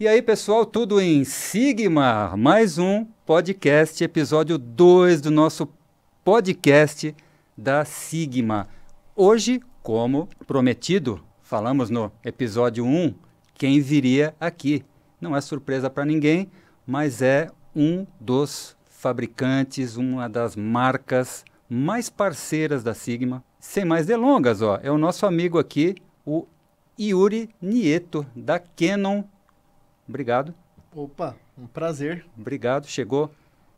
E aí, pessoal, tudo em Sigma, mais um podcast, episódio 2 do nosso podcast da Sigma. Hoje, como prometido, falamos no episódio 1 um, quem viria aqui. Não é surpresa para ninguém, mas é um dos fabricantes, uma das marcas mais parceiras da Sigma. Sem mais delongas, ó, é o nosso amigo aqui, o Yuri Nieto, da Canon Obrigado. Opa, um prazer. Obrigado, chegou.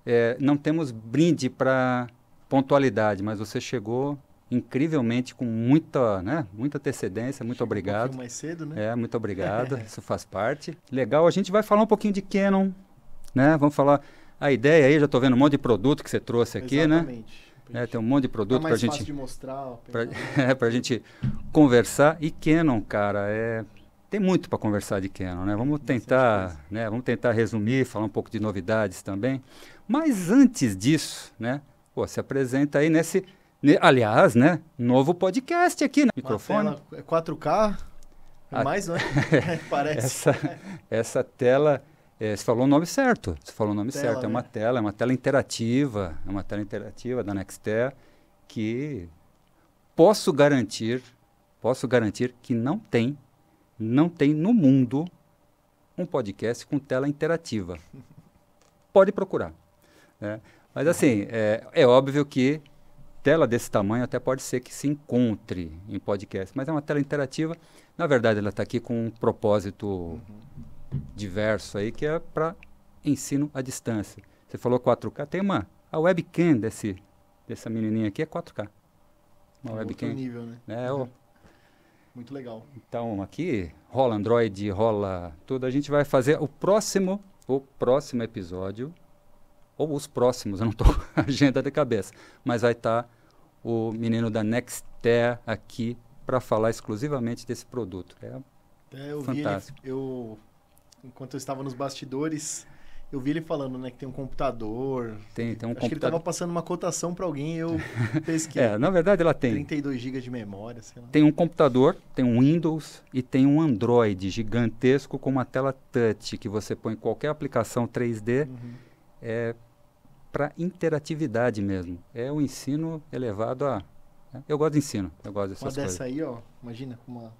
É, não temos brinde para pontualidade, mas você chegou incrivelmente com muita, né, muita antecedência. Muito chegou obrigado. Um mais cedo, né? É, muito obrigado. isso faz parte. Legal, a gente vai falar um pouquinho de Canon, né? Vamos falar a ideia aí, já estou vendo um monte de produto que você trouxe aqui, né? Exatamente. né? É, tem um monte de produto para a gente. Mostrar, para é, gente conversar. E Canon, cara, é tem muito para conversar de Canon, né? Vamos tentar, né? Vamos tentar resumir, falar um pouco de novidades também. Mas antes disso, né? Pô, se apresenta aí nesse, aliás, né? Novo podcast aqui, né? Microfone. é 4K. É A... Ah, mais, né? É, parece. Essa, essa tela é, você falou o nome certo. Você falou o nome tela, certo. É uma né? tela, é uma tela interativa, é uma tela interativa da Nexter que posso garantir, posso garantir que não tem não tem no mundo um podcast com tela interativa. Pode procurar. Né? Mas assim, é, é, óbvio que tela desse tamanho até pode ser que se encontre em podcast, mas é uma tela interativa. Na verdade, ela está aqui com um propósito diverso aí, que é para ensino à distância. Você falou 4K, tem uma, a webcam desse, dessa menininha aqui é 4K. Uma é webcam. Nível, né? É, é. O, muito legal. Então, aqui rola Android, rola tudo. A gente vai fazer o próximo, o próximo episódio, ou os próximos, eu não estou com a agenda de cabeça, mas vai estar tá o menino da Nexter aqui para falar exclusivamente desse produto. É, é eu fantástico. Vi ele, eu, enquanto eu estava nos bastidores, eu vi ele falando, né, que tem um computador. Tem, tem um Acho computador. que ele tava passando uma cotação para alguém e eu pesquei. é, na verdade ela tem. 32 GB de memória, sei lá. Tem um computador, tem um Windows e tem um Android gigantesco com uma tela touch que você põe qualquer aplicação 3D. Uhum. É para interatividade mesmo. É um ensino elevado a. Né? Eu gosto de ensino, eu gosto dessas uma coisas. dessa aí, ó, imagina, com uma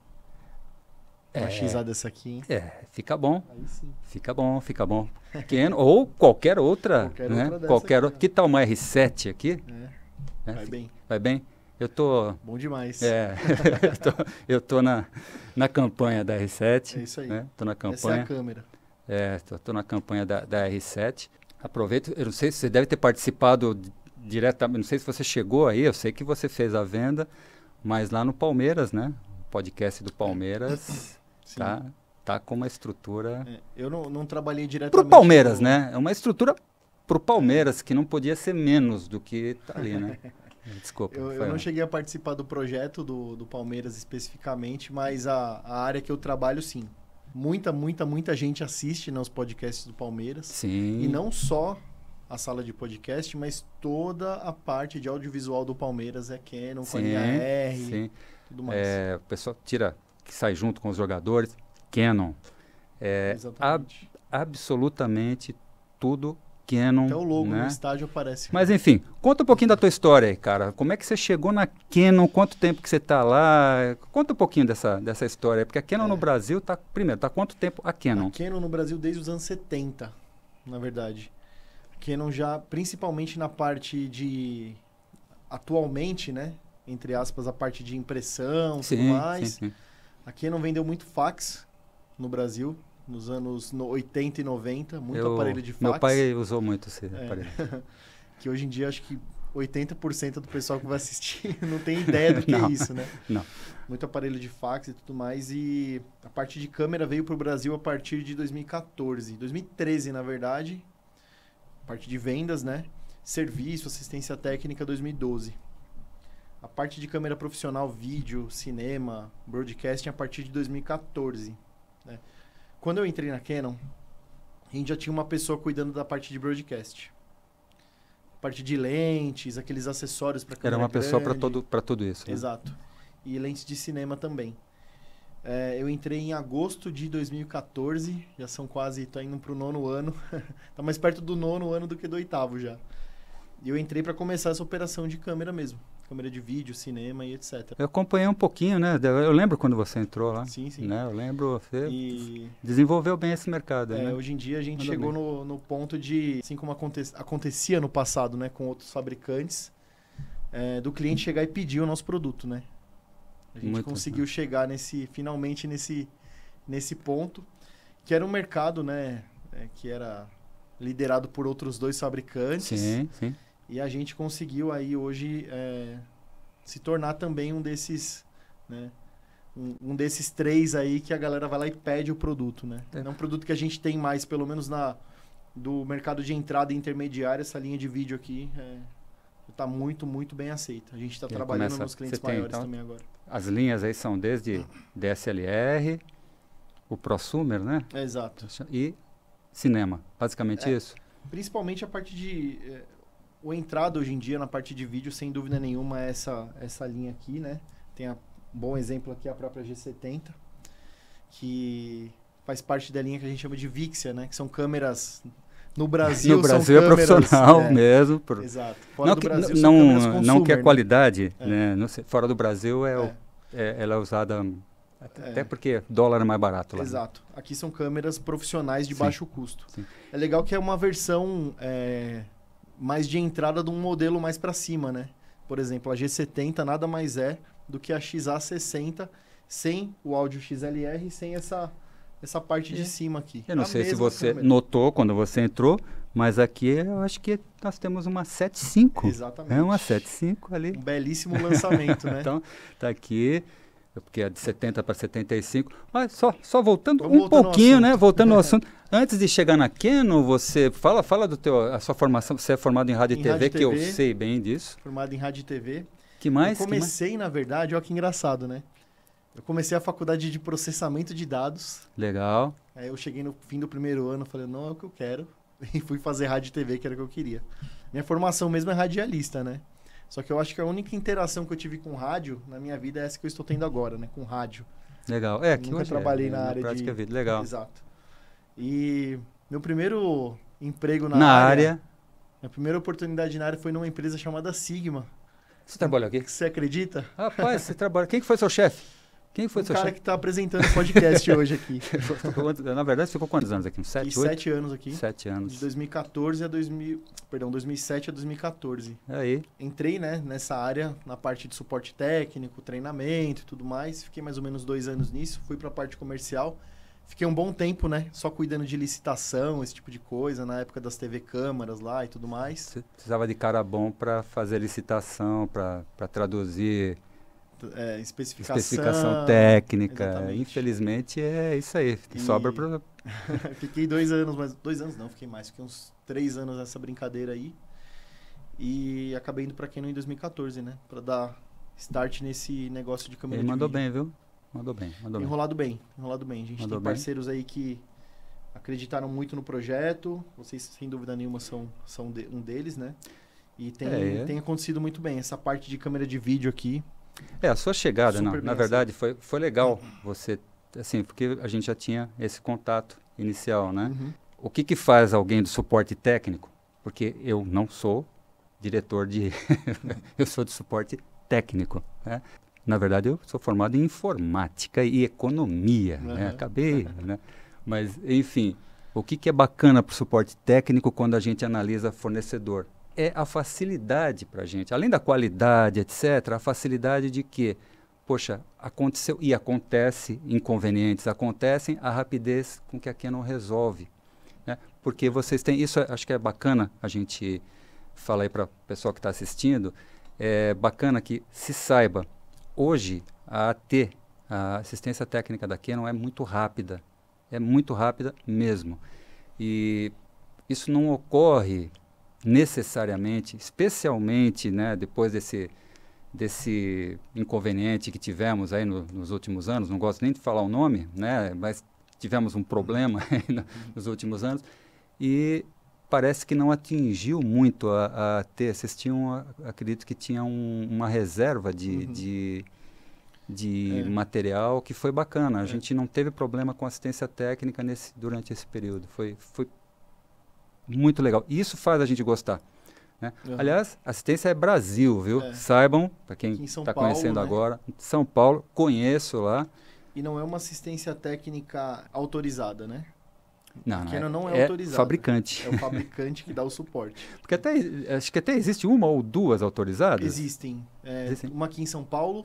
uma é. xizada essa aqui, hein? É, fica bom. Fica bom, fica bom. Pequeno, ou qualquer outra, qualquer né? Outra qualquer outra. Que né? tal uma R7 aqui? É. É, vai bem. Vai bem? Eu tô... Bom demais. É, eu tô, eu tô na, na campanha da R7. É isso aí. Né? Tô na campanha. Essa é a câmera. É, tô, tô na campanha da, da R7. Aproveito, eu não sei se você deve ter participado diretamente, não sei se você chegou aí, eu sei que você fez a venda, mas lá no Palmeiras, né? Podcast do Palmeiras. Tá, sim. Tá? Tá com uma estrutura. É, eu não, não trabalhei diretamente. Pro Palmeiras, com... né? É uma estrutura pro Palmeiras que não podia ser menos do que tá ali, né? Desculpa. Eu, eu não cheguei a participar do projeto do, do Palmeiras especificamente, mas a, a área que eu trabalho, sim. Muita, muita, muita gente assiste nos né, podcasts do Palmeiras. Sim. E não só a sala de podcast, mas toda a parte de audiovisual do Palmeiras é Canon, sim, R, sim. tudo mais. É, o pessoal tira que sai junto com os jogadores, Canon. É, ab absolutamente tudo Canon. Até o logo né? no estádio aparece. Né? Mas enfim, conta um pouquinho da tua história aí, cara. Como é que você chegou na Canon? Quanto tempo que você está lá? Conta um pouquinho dessa, dessa história, porque a Canon é. no Brasil está primeiro, tá quanto tempo a Canon? A Canon no Brasil desde os anos 70, na verdade. A Canon já principalmente na parte de atualmente, né? Entre aspas, a parte de impressão, e tudo mais. Sim, sim. A Canon vendeu muito fax no Brasil, nos anos 80 e 90, muito eu, aparelho de fax. Meu pai usou muito esse é, aparelho. que hoje em dia acho que 80% do pessoal que vai assistir não tem ideia do que é não, é isso, né? Não. Muito aparelho de fax e tudo mais. E a parte de câmera veio para o Brasil a partir de 2014. 2013, na verdade. Parte de vendas, né? Serviço, assistência técnica, 2012 a parte de câmera profissional, vídeo, cinema, broadcasting a partir de 2014. Né? Quando eu entrei na Canon, a gente já tinha uma pessoa cuidando da parte de broadcast. A parte de lentes, aqueles acessórios para câmera Era uma grande. pessoa para todo, pra tudo isso. Né? Exato. E lentes de cinema também. É, eu entrei em agosto de 2014, já são quase, tô indo pro nono ano. tá mais perto do nono ano do que do oitavo já. E eu entrei para começar essa operação de câmera mesmo câmera de vídeo, cinema e etc. Eu acompanhei um pouquinho, né? Eu lembro quando você entrou lá. Sim, sim. Né? Eu lembro, você e... desenvolveu bem esse mercado. É, né? Hoje em dia a gente chegou no, no, ponto de, assim como aconte acontecia no passado, né? Com outros fabricantes, é, do cliente chegar e pedir o nosso produto, né? A gente Muito conseguiu né? chegar nesse, finalmente nesse, nesse ponto, que era um mercado, né? É, que era liderado por outros dois fabricantes. Sim, sim. E a gente conseguiu aí hoje é, se tornar também um desses, né? Um, um, desses três aí que a galera vai lá e pede o produto, né? É. é um produto que a gente tem mais, pelo menos na do mercado de entrada intermediária, essa linha de vídeo aqui é, está muito, muito bem aceita. A gente está trabalhando começa, nos clientes maiores então, também agora. As linhas aí são desde DSLR, o prosumer, né? É, exato. E cinema, basicamente é, isso? Principalmente a parte de é, o entrado hoje em dia na parte de vídeo, sem dúvida nenhuma, é essa, essa linha aqui, né? Tem um bom exemplo aqui, a própria G70, que faz parte da linha que a gente chama de Vixia, né? Que são câmeras no Brasil. No Brasil é profissional é, mesmo. Pro... Exato. Fora não do que, Brasil não, consumer, não que a né? qualidade, é. né? Não, fora do Brasil é, o, é, é ela é usada até é. porque dólar é mais barato lá. Né? Exato. Aqui são câmeras profissionais de Sim. baixo custo. Sim. É legal que é uma versão é, mas de entrada de um modelo mais para cima, né? Por exemplo, a G70 nada mais é do que a XA60 sem o áudio XLR, sem essa essa parte de é. cima aqui. Eu não a sei se você câmera. notou quando você entrou, mas aqui eu acho que nós temos uma 75. Exatamente. É uma 75 ali. Um belíssimo lançamento, né? então, tá aqui, porque é de 70 para 75. Olha só, só voltando Vamos um pouquinho, né? Voltando ao assunto. Antes de chegar na Keno, você fala, fala do teu, a sua formação. Você é formado em rádio em e TV, rádio que TV, eu sei bem disso. Formado em rádio e TV. Que mais? Eu comecei, que mais? na verdade, olha que engraçado, né? Eu comecei a faculdade de processamento de dados. Legal. Aí eu cheguei no fim do primeiro ano, falei, não é o que eu quero. E fui fazer rádio e TV, que era o que eu queria. Minha formação mesmo é radialista, né? Só que eu acho que a única interação que eu tive com rádio na minha vida é essa que eu estou tendo agora, né? Com rádio. Legal. É, que Nunca é, trabalhei é, na, na de. prática de... É vida. Legal. Exato. E meu primeiro emprego na, na área, área. Minha primeira oportunidade na área foi numa empresa chamada Sigma. Você trabalhou aqui? Você acredita? Rapaz, você trabalha. Quem que foi seu chefe? Quem foi o seu cara que está apresentando o podcast hoje aqui. na verdade, você ficou quantos anos aqui? Uns sete, oito? Sete anos aqui. Sete anos. De 2014 a 2000, perdão, 2007 a 2014. Aí. Entrei, né, nessa área, na parte de suporte técnico, treinamento e tudo mais. Fiquei mais ou menos dois anos nisso. Fui para a parte comercial. Fiquei um bom tempo, né? Só cuidando de licitação, esse tipo de coisa, na época das TV câmaras lá e tudo mais. Você precisava de cara bom para fazer licitação, para traduzir. É, especificação, especificação, técnica. Exatamente. Infelizmente é isso aí. E... Sobra para. fiquei dois anos, mas dois anos não, fiquei mais, fiquei uns três anos nessa brincadeira aí e acabei indo para Canon em 2014, né? Para dar start nesse negócio de câmera. Ele de mandou vídeo. bem, viu? Mandou bem, mandou Enrolado bem. bem enrolado bem. A gente mandou tem parceiros bem. aí que acreditaram muito no projeto. Vocês, sem dúvida nenhuma, são, são de, um deles, né? E tem, é. é. tem acontecido muito bem. Essa parte de câmera de vídeo aqui. É, a sua chegada, não, na verdade, foi, foi legal você, assim, porque a gente já tinha esse contato inicial, né? Uhum. O que, que faz alguém do suporte técnico? Porque eu não sou diretor de. eu sou de suporte técnico. Né? Na verdade, eu sou formado em informática e economia, uhum. né? Acabei, né? Mas, enfim, o que, que é bacana para o suporte técnico quando a gente analisa fornecedor? É a facilidade para a gente, além da qualidade, etc., a facilidade de que, poxa, aconteceu e acontece, inconvenientes acontecem, a rapidez com que a não resolve. Né? Porque vocês têm, isso é, acho que é bacana a gente falar aí para o pessoal que está assistindo, é bacana que se saiba, hoje a ter a assistência técnica da Canon, é muito rápida. É muito rápida mesmo. E isso não ocorre necessariamente, especialmente né, depois desse, desse inconveniente que tivemos aí no, nos últimos anos, não gosto nem de falar o nome, né, mas tivemos um problema nos últimos anos, e parece que não atingiu muito a, a ter. Vocês tinham, acredito que tinha um, uma reserva de, uhum. de, de é. material que foi bacana. A é. gente não teve problema com assistência técnica nesse, durante esse período. Foi, foi muito legal. Isso faz a gente gostar. Né? Uhum. Aliás, assistência é Brasil, viu? É. Saibam, para quem está conhecendo né? agora, São Paulo, conheço lá. E não é uma assistência técnica autorizada, né? Não, não é, não é, é autorizado. fabricante. É o fabricante que dá o suporte. Porque até acho que até existe uma ou duas autorizadas. Existem. É, Existem. Uma aqui em São Paulo,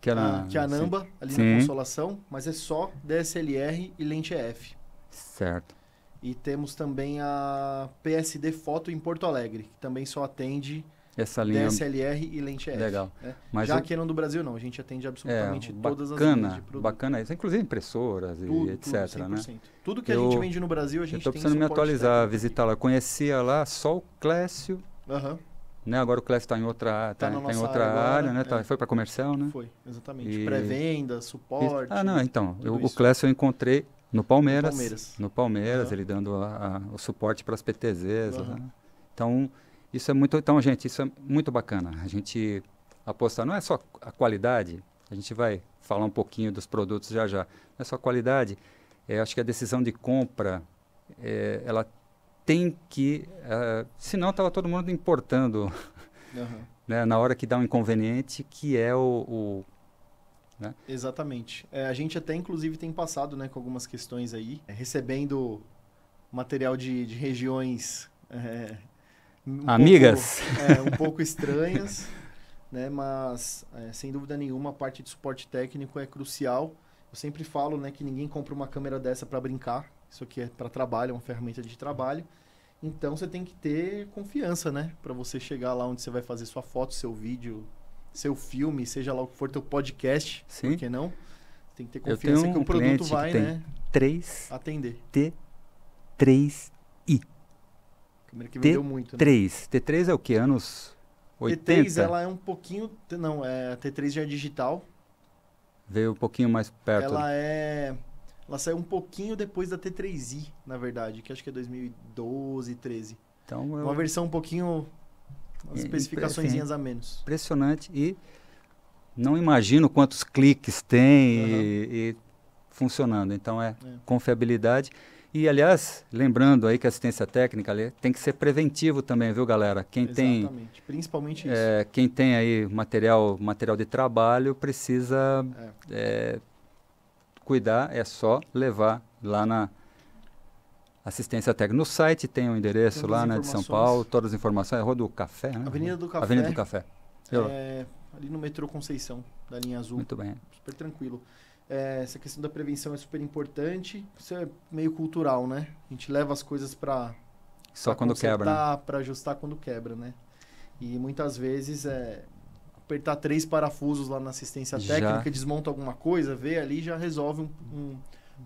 que, era, que é a Namba, sim. ali sim. na Consolação, mas é só DSLR e lente EF. Certo. E temos também a PSD Foto em Porto Alegre, que também só atende essa linha. DSLR e lente F. Legal. Né? Mas já eu... que não do Brasil, não. A gente atende absolutamente é, todas bacana, as linhas de produto. Bacana isso. Inclusive impressoras tudo, e etc. Tudo, né? tudo que eu, a gente vende no Brasil, a gente eu tem estou precisando me atualizar, visitá-la. Conhecia lá só o Clécio. Uhum. Né? Agora o Clécio está em outra, tá, tá na tá outra área, área né? Tá, é. Tá, foi para comercial, né? Foi, exatamente. E... Pré-venda, suporte. Ah, não, então. Eu, o Clécio eu encontrei no Palmeiras. No Palmeiras, no Palmeiras uhum. ele dando a, a, o suporte para as PTZs. Uhum. Né? Então, isso é muito, então, gente, isso é muito bacana. A gente apostar não é só a qualidade, a gente vai falar um pouquinho dos produtos já já. Não é só a qualidade, é, acho que a decisão de compra, é, ela tem que, é, senão estava todo mundo importando, uhum. né, na hora que dá um inconveniente, que é o... o né? Exatamente. É, a gente até, inclusive, tem passado né, com algumas questões aí, é, recebendo material de, de regiões é, um Amigas? Pouco, é, um pouco estranhas, né? Mas, é, sem dúvida nenhuma, a parte de suporte técnico é crucial. Eu sempre falo, né, que ninguém compra uma câmera dessa para brincar. Isso aqui é para trabalho, é uma ferramenta de trabalho. Então você tem que ter confiança, né, para você chegar lá onde você vai fazer sua foto, seu vídeo, seu filme, seja lá o que for teu podcast, Sim. por que não? Tem que ter confiança um que o produto vai, né? Três atender. T 3i primeiro que vendeu T3. muito. Né? T3 é o que? Anos 80? T3 ela é um pouquinho. Não, é, a T3 já é digital. Veio um pouquinho mais perto. Ela é. Ela saiu um pouquinho depois da T3i, na verdade, que acho que é 2012, 13. Então, eu... Uma versão um pouquinho. As é, especificações assim, a menos. Impressionante. E não imagino quantos cliques tem uhum. e, e, funcionando. Então é, é. confiabilidade. E, aliás, lembrando aí que assistência técnica ali, tem que ser preventivo também, viu, galera? Quem Exatamente. tem. Principalmente é, isso. quem tem aí material, material de trabalho precisa é. É, cuidar, é só levar lá na assistência técnica. No site tem o um endereço tem lá, né, de São Paulo, todas as informações. É Rua do Café, né? Avenida do Café. Avenida do Café. É, ali no metrô Conceição, da linha azul. Muito bem. Super tranquilo. É, essa questão da prevenção é super importante. Isso é meio cultural, né? A gente leva as coisas para só pra quando quebra, né? para ajustar quando quebra, né? E muitas vezes é apertar três parafusos lá na assistência já. técnica, desmonta alguma coisa, vê ali já resolve um, um,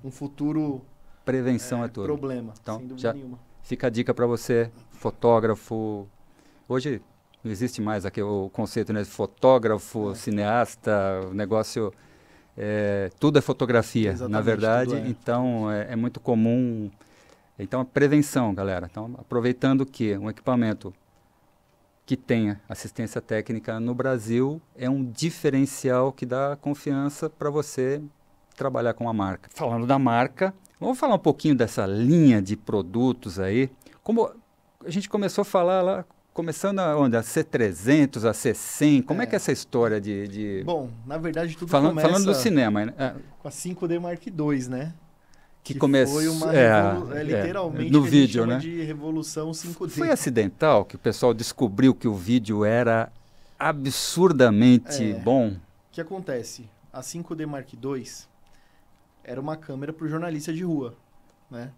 um futuro prevenção é, é tudo. problema. Então, sem dúvida já nenhuma. Fica a dica para você, fotógrafo. Hoje não existe mais aqui o conceito né, fotógrafo, é. cineasta, o negócio é, tudo é fotografia, Exatamente, na verdade. É. Então é, é, muito comum. Então a prevenção, galera. Então aproveitando que um equipamento que tenha assistência técnica no Brasil é um diferencial que dá confiança para você trabalhar com a marca. Falando da marca, vamos falar um pouquinho dessa linha de produtos aí. Como a gente começou a falar lá começando onde A C300, a C100? Como é, é que é essa história de, de... Bom, na verdade tudo falando, começa... Falando do cinema, né? É. Com a 5D Mark II, né? Que, que começou... Foi uma... É, revolu... É, é, literalmente no vídeo, né? de revolução 5D. Foi acidental que o pessoal descobriu que o vídeo era absurdamente é. bom? O que acontece? A 5D Mark II era uma câmera para o jornalista de rua, né?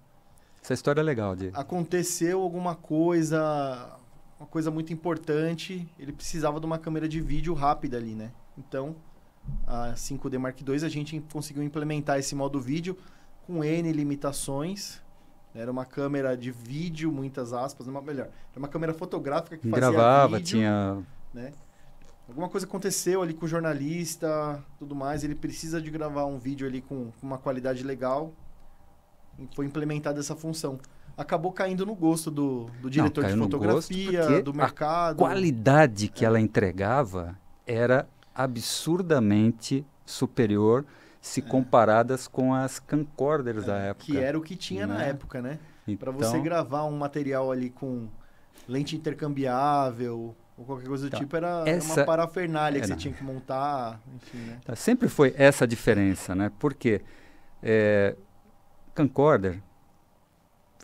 Essa história é legal, de Aconteceu alguma coisa, uma coisa muito importante, ele precisava de uma câmera de vídeo rápida ali, né? Então, a 5D Mark II a gente conseguiu implementar esse modo vídeo com N limitações. Era uma câmera de vídeo, muitas aspas, uma, né? melhor, era uma câmera fotográfica que fazia Gravava, tinha... Né? Alguma coisa aconteceu ali com o jornalista, tudo mais, ele precisa de gravar um vídeo ali com, com uma qualidade legal. E foi implementada essa função acabou caindo no gosto do, do diretor Não, de fotografia, do mercado. A qualidade que é. ela entregava era absurdamente superior se é. comparadas com as camcorders é, da época. Que era o que tinha né? na época, né? Então, para você gravar um material ali com lente intercambiável ou qualquer coisa do tá. tipo, era, essa, uma parafernália era. que você tinha que montar, enfim, né? Tá, sempre foi essa a diferença, né? Porque é, eh, camcorder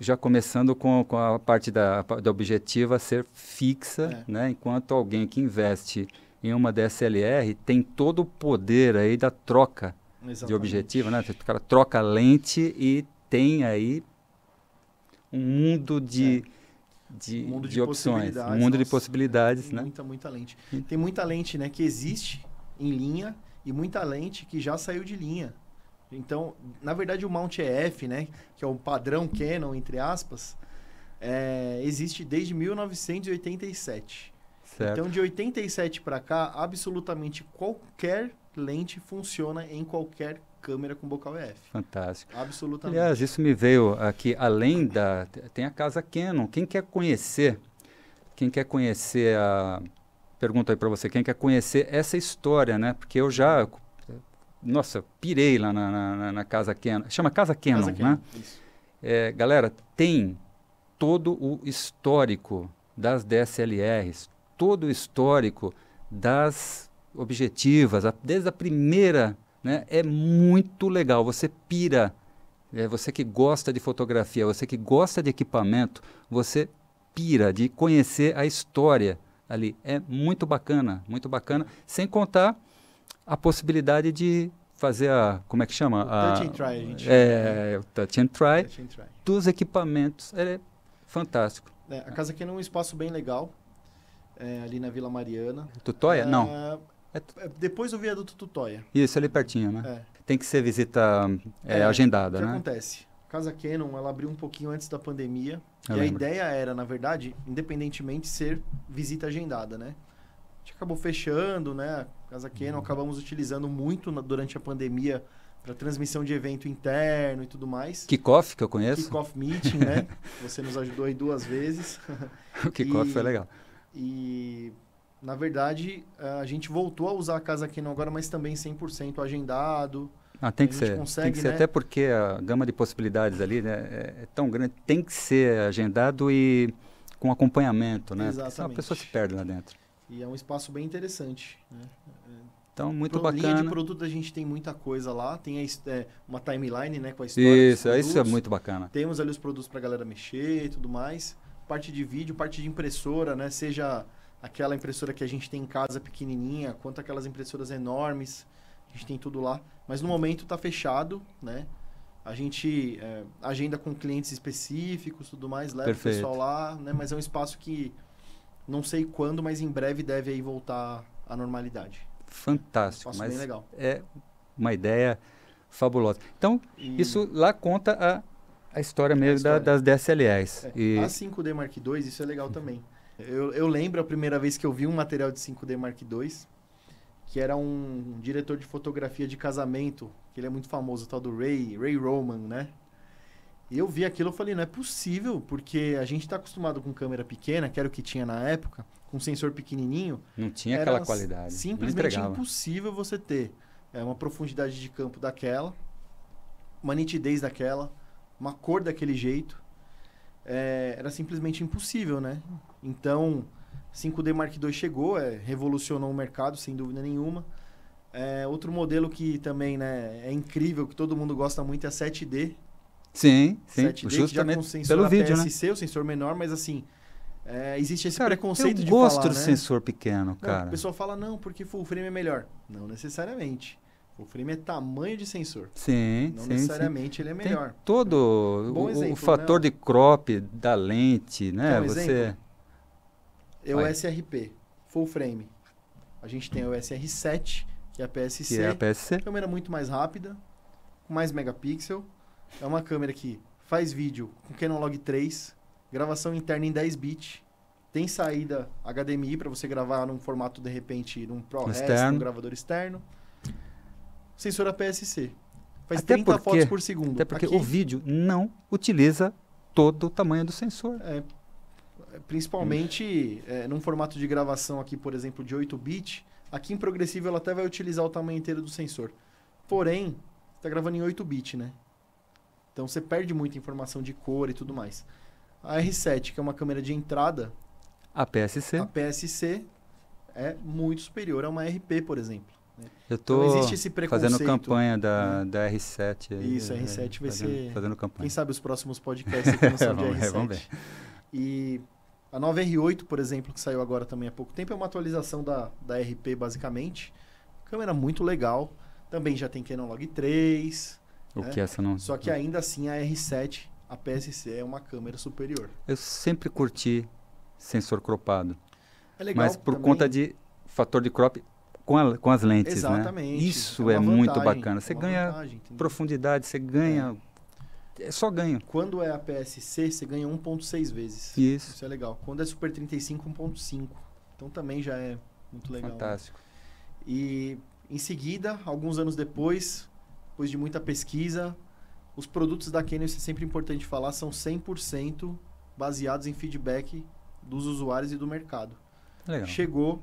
já começando com, com a parte da, da objetiva ser fixa, é. né? enquanto alguém que investe em uma DSLR tem todo o poder aí da troca Exatamente. de objetivo, né? O cara troca lente e tem aí um mundo de... É. De, um mundo de, de opções, um mundo nossa, de possibilidades, é né? Muita, muita lente. Hum. Tem muita lente, né, que existe em linha e muita lente que já saiu de linha. Então, na verdade, o Mount EF, né, que é o padrão Canon, entre aspas, é, existe desde 1987. Certo. Então, de 87 para cá, absolutamente qualquer lente funciona em qualquer câmera com bocal EF. Fantástico. Absolutamente. Aliás, isso me veio aqui, além da... Tem a casa Canon. Quem quer conhecer, quem quer conhecer a... Pergunta aí para você, quem quer conhecer essa história, né? Porque eu já nossa, pirei lá na, na, na Casa Canon. Chama Casa Canon, Casa né? Canon né? É, galera, tem todo o histórico das DSLRs, todo o histórico das objetivas, a, desde a primeira, né? É muito legal, você pira. É, você que gosta de fotografia, você que gosta de equipamento, você pira de conhecer a história ali. É muito bacana, muito bacana. Sem contar a possibilidade de fazer a como é que chama a, touch and try a gente é, né? o touch and try, touch and try. dos equipamentos é fantástico é, a casa aqui é num espaço bem legal é, ali na Vila Mariana Tutóia não é, é é, depois do viaduto Tutóia isso ali pertinho né tem que ser visita agendada o que né acontece a casa Canon ela abriu um pouquinho antes da pandemia Eu e lembro. a ideia era na verdade independentemente ser visita agendada né a gente acabou fechando né Casa Canon, acabamos utilizando muito na, durante a pandemia para transmissão de evento interno e tudo mais. Kickoff, que eu conheço. Kickoff Meeting, né? Você nos ajudou aí duas vezes. o kickoff foi legal. E, na verdade, eh, a gente voltou a usar a Casa Canon agora, mas também 100% agendado. Ah, tem que ser. Consegue, tem que ser, né? até porque a gama de possibilidades ali né, é, é tão grande. Tem que ser agendado e com acompanhamento, né? Exatamente. senão a pessoa se perde lá dentro. E é um espaço bem interessante. Né? Então, muito Pro, bacana. Linha de produto a gente tem muita coisa lá. Tem a, é, uma timeline né, com a história Isso, isso é muito bacana. Temos ali os produtos para a galera mexer e tudo mais. Parte de vídeo, parte de impressora, né? Seja aquela impressora que a gente tem em casa pequenininha, quanto aquelas impressoras enormes. A gente tem tudo lá. Mas no momento está fechado, né? A gente é, agenda com clientes específicos, tudo mais, leva Perfeito. o pessoal lá, né? Mas é um espaço que não sei quando, mas em breve deve aí voltar à normalidade. Fantástico, mas bem legal. é uma ideia fabulosa. Então, e... isso lá conta a, a história mesmo a história. Da, das DSLRs. É. E... A 5D Mark II, isso é legal também. Eu, eu lembro a primeira vez que eu vi um material de 5D Mark II, que era um, um diretor de fotografia de casamento, que ele é muito famoso, o tal do Ray, Ray Roman, né? Eu vi aquilo e falei, não é possível, porque a gente está acostumado com câmera pequena, que era o que tinha na época, com sensor pequenininho. Não tinha aquela qualidade. Simplesmente impossível você ter é, uma profundidade de campo daquela, uma nitidez daquela, uma cor daquele jeito. É, era simplesmente impossível, né? Então, 5D Mark II chegou, é, revolucionou o mercado, sem dúvida nenhuma. É, outro modelo que também né, é incrível, que todo mundo gosta muito, é a 7D, Sim, sim. 7D, justamente já com sensor pelo vídeo, PSC, né? o sensor menor, mas assim, é, existe esse cara, preconceito eu gosto do né? sensor pequeno, cara. Não, o pessoal fala, não, porque full frame é melhor. Não necessariamente. Full frame é tamanho de sensor. Sim, Não sim, necessariamente sim. ele é melhor. Tem todo Bom o, exemplo, o fator né? de crop da lente, né? Um Você... É o SRP, full frame. A gente tem o SR7, que é a PSC. Que é a PSC. Câmera é muito mais rápida, com mais megapixel é uma câmera que faz vídeo com Canon Log 3, gravação interna em 10 bits, tem saída HDMI para você gravar num formato de repente num ProRes, num gravador externo. Sensor APS-C. Faz até 30 porque, fotos por segundo. Até porque Aqui, o vídeo não utiliza todo o tamanho do sensor. É, principalmente é, num formato de gravação aqui, por exemplo, de 8 bits, aqui em progressivo ela até vai utilizar o tamanho inteiro do sensor. Porém, está gravando em 8 bits, né? Então você perde muita informação de cor e tudo mais. A R7, que é uma câmera de entrada, a PSC, a PSC é muito superior a uma RP, por exemplo. Né? Eu estou então, fazendo campanha da, né? da R7. Isso, a é, R7 vai fazendo, ser. Fazendo campanha. Quem sabe os próximos podcasts aqui não de R7. vamos ver. E a 9R8, por exemplo, que saiu agora também há pouco tempo, é uma atualização da, da RP, basicamente. Câmera muito legal. Também já tem Canon Log 3. O né? que é essa não. Só que ainda assim a R7, a PSC é uma câmera superior. Eu sempre curti sensor cropado. É legal, mas por também... conta de fator de crop com, a, com as lentes, né? Exatamente. Né? Isso é, é muito bacana. Você é ganha vantagem, profundidade, você ganha é. é só ganho. Quando é a PSC, você ganha 1.6 vezes. Isso. Isso é legal. Quando é Super 35, 1.5. Então também já é muito legal. Né? Fantástico. Né? E em seguida, alguns anos depois, depois de muita pesquisa, os produtos da Canyon, isso é sempre importante falar, são 100% baseados em feedback dos usuários e do mercado. Legal. Chegou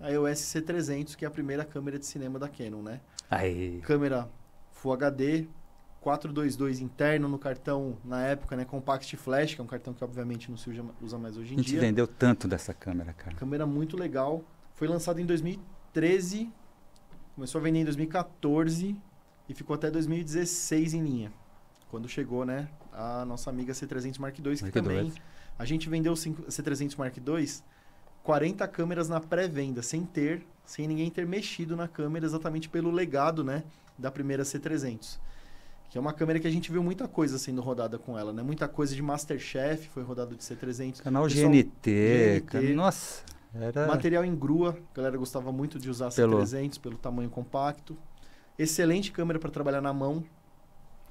a EOS C300, que é a primeira câmera de cinema da Canon, né? Aí. Câmera Full HD, 422 interno no cartão, na época, né? Compact Flash, que é um cartão que obviamente não se usa mais hoje em dia. A gente dia. vendeu tanto dessa câmera, cara. Câmera muito legal. Foi lançada em 2013, começou a vender em 2014 e ficou até 2016 em linha. Quando chegou, né, a nossa amiga C300 Mark II, que Mark também... A gente vendeu C300 Mark II 40 câmeras na pré-venda, sem ter, sem ninguém ter mexido na câmera exatamente pelo legado, né, da primeira C300. Que é uma câmera que a gente viu muita coisa sendo rodada com ela, né? Muita coisa de Masterchef foi rodado de C300. Canal pessoal, GNT, GNT, nossa. Era... Material em grua, a galera gostava muito de usar pelo... C300 pelo tamanho compacto. Excelente câmera para trabalhar na mão,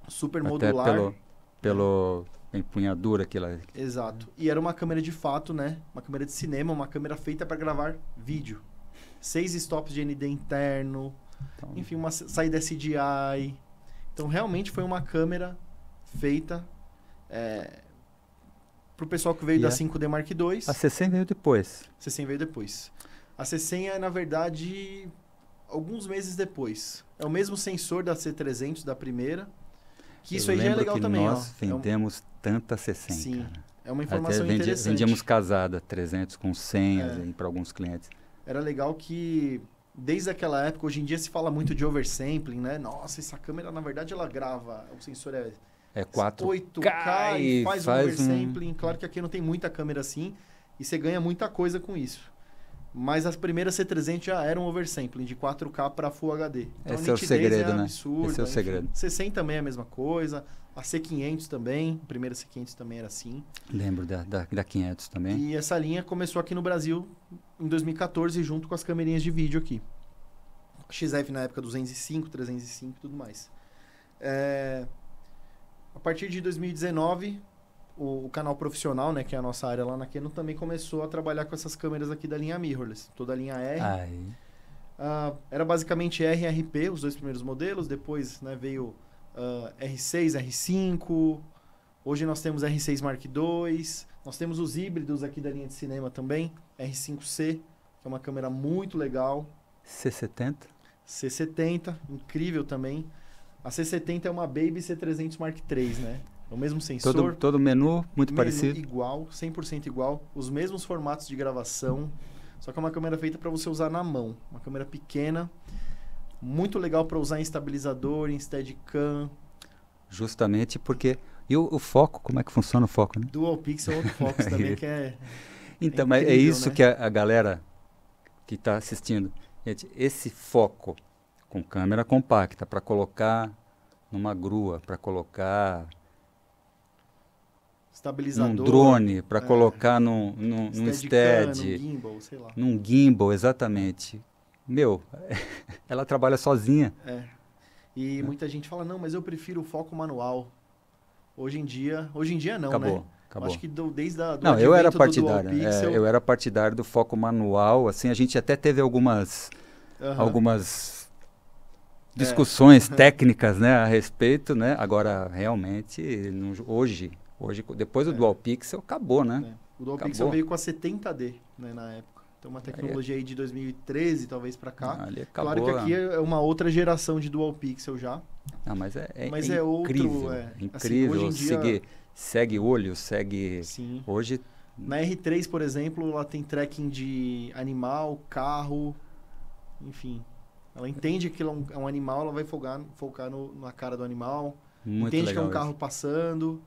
super Até modular. Pelo, pelo empunhadura que ela. É. Exato. E era uma câmera de fato, né? Uma câmera de cinema, uma câmera feita para gravar vídeo. Seis stops de ND interno, então... enfim, uma saída SDI. Então realmente foi uma câmera feita é, para o pessoal que veio e da a... 5D Mark II. A C100 veio depois. A C100 veio depois. A C100 é, na verdade, alguns meses depois. É o mesmo sensor da C300 da primeira. Que isso Eu aí já é legal que também. Nós ó. vendemos é um... tanta C100. Sim. Cara. É uma informação vendi, interessante. Vendíamos casada, 300 com 100 é. Assim, para alguns clientes. Era legal que, desde aquela época, hoje em dia se fala muito de oversampling, né? Nossa, essa câmera, na verdade, ela grava. O sensor é, é 4K, 8K e faz, faz um oversampling. Um... Claro que aqui não tem muita câmera assim. E você ganha muita coisa com isso. Mas as primeiras C300 já eram oversampling, de 4K para Full HD. Então, Esse é o né, segredo, é né? Absurda, Esse é o enfim. Né? segredo. C100 também é a mesma coisa. A C500 também, a primeira C500 também era assim. Lembro da, da, da 500 também. E essa linha começou aqui no Brasil em 2014, junto com as câmerinhas de vídeo aqui. XF na época 205, 305 e tudo mais. É... A partir de 2019, o, o, canal profissional, né, que é a nossa área lá na Canon, também começou a trabalhar com essas câmeras aqui da linha mirrorless, toda a linha R. Uh, era basicamente R e RP, os dois primeiros modelos, depois né, veio uh, R6, R5, hoje nós temos R6 Mark II, nós temos os híbridos aqui da linha de cinema também, R5C, que é uma câmera muito legal. C70. C70, incrível também. A C70 é uma Baby C300 Mark III, né? É o mesmo sensor. Todo, todo menu muito menu parecido. igual, 100% igual, os mesmos formatos de gravação, só que é uma câmera feita para você usar na mão, uma câmera pequena, muito legal para usar em estabilizador, em steadicam. Justamente porque e o, o, foco, como é que funciona o foco, né? Dual pixel outro foco também que é Então, é, mas incrível, é isso né? que a, a galera que está assistindo, gente, esse foco com câmera compacta para colocar numa grua, para colocar um drone para é, colocar num, num, num stead, num gimbal, sei lá. Num gimbal, exatamente. Meu, ela trabalha sozinha. É. E é. muita gente fala, não, mas eu prefiro o foco manual. Hoje em dia, hoje em dia não, acabou, né? Acabou. Acho que do, desde a, do Não, eu era partidário, é, eu era partidário do foco manual, assim, a gente até teve algumas uhum. algumas é. discussões técnicas, né, a respeito, né? Agora realmente hoje Hoje, depois do é. Dual Pixel, acabou, né? É. O Dual acabou. Pixel veio com a 70D né, na época. Então, uma é. tecnologia aí, de 2013, talvez, para cá. Ah, acabou, claro que aqui né? é uma outra geração de Dual Pixel já. Ah, mas é, é, mas é, é assim, incrível. Outro, é. incrível. Assim, dia... segue, segue olho, segue... Sim. Hoje... Na R3, por exemplo, ela tem tracking de animal, carro, enfim. Ela entende que é, é um, animal, ela vai focar, focar no, na cara do animal. Muito entende que é um carro isso. passando.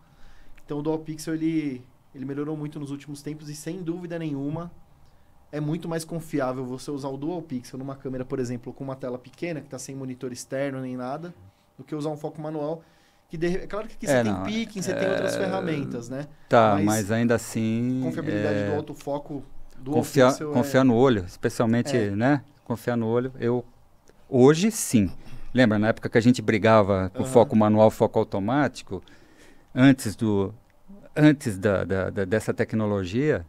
Então o Dual Pixel ele, ele melhorou muito nos últimos tempos e sem dúvida nenhuma é muito mais confiável você usar o Dual Pixel numa câmera, por exemplo, com uma tela pequena que está sem monitor externo nem nada, do que usar um foco manual. Que de... É claro que aqui é, você tem não, é, você tem outras é, ferramentas, né? Tá, mas, mas ainda assim. Confiabilidade é... do autofoco do confiar, Pixel confiar no olho, especialmente, né? Confiar no olho. Eu hoje sim. Lembra na época que a gente brigava com uhum. foco manual, foco automático? antes, do, antes da, da, da dessa tecnologia,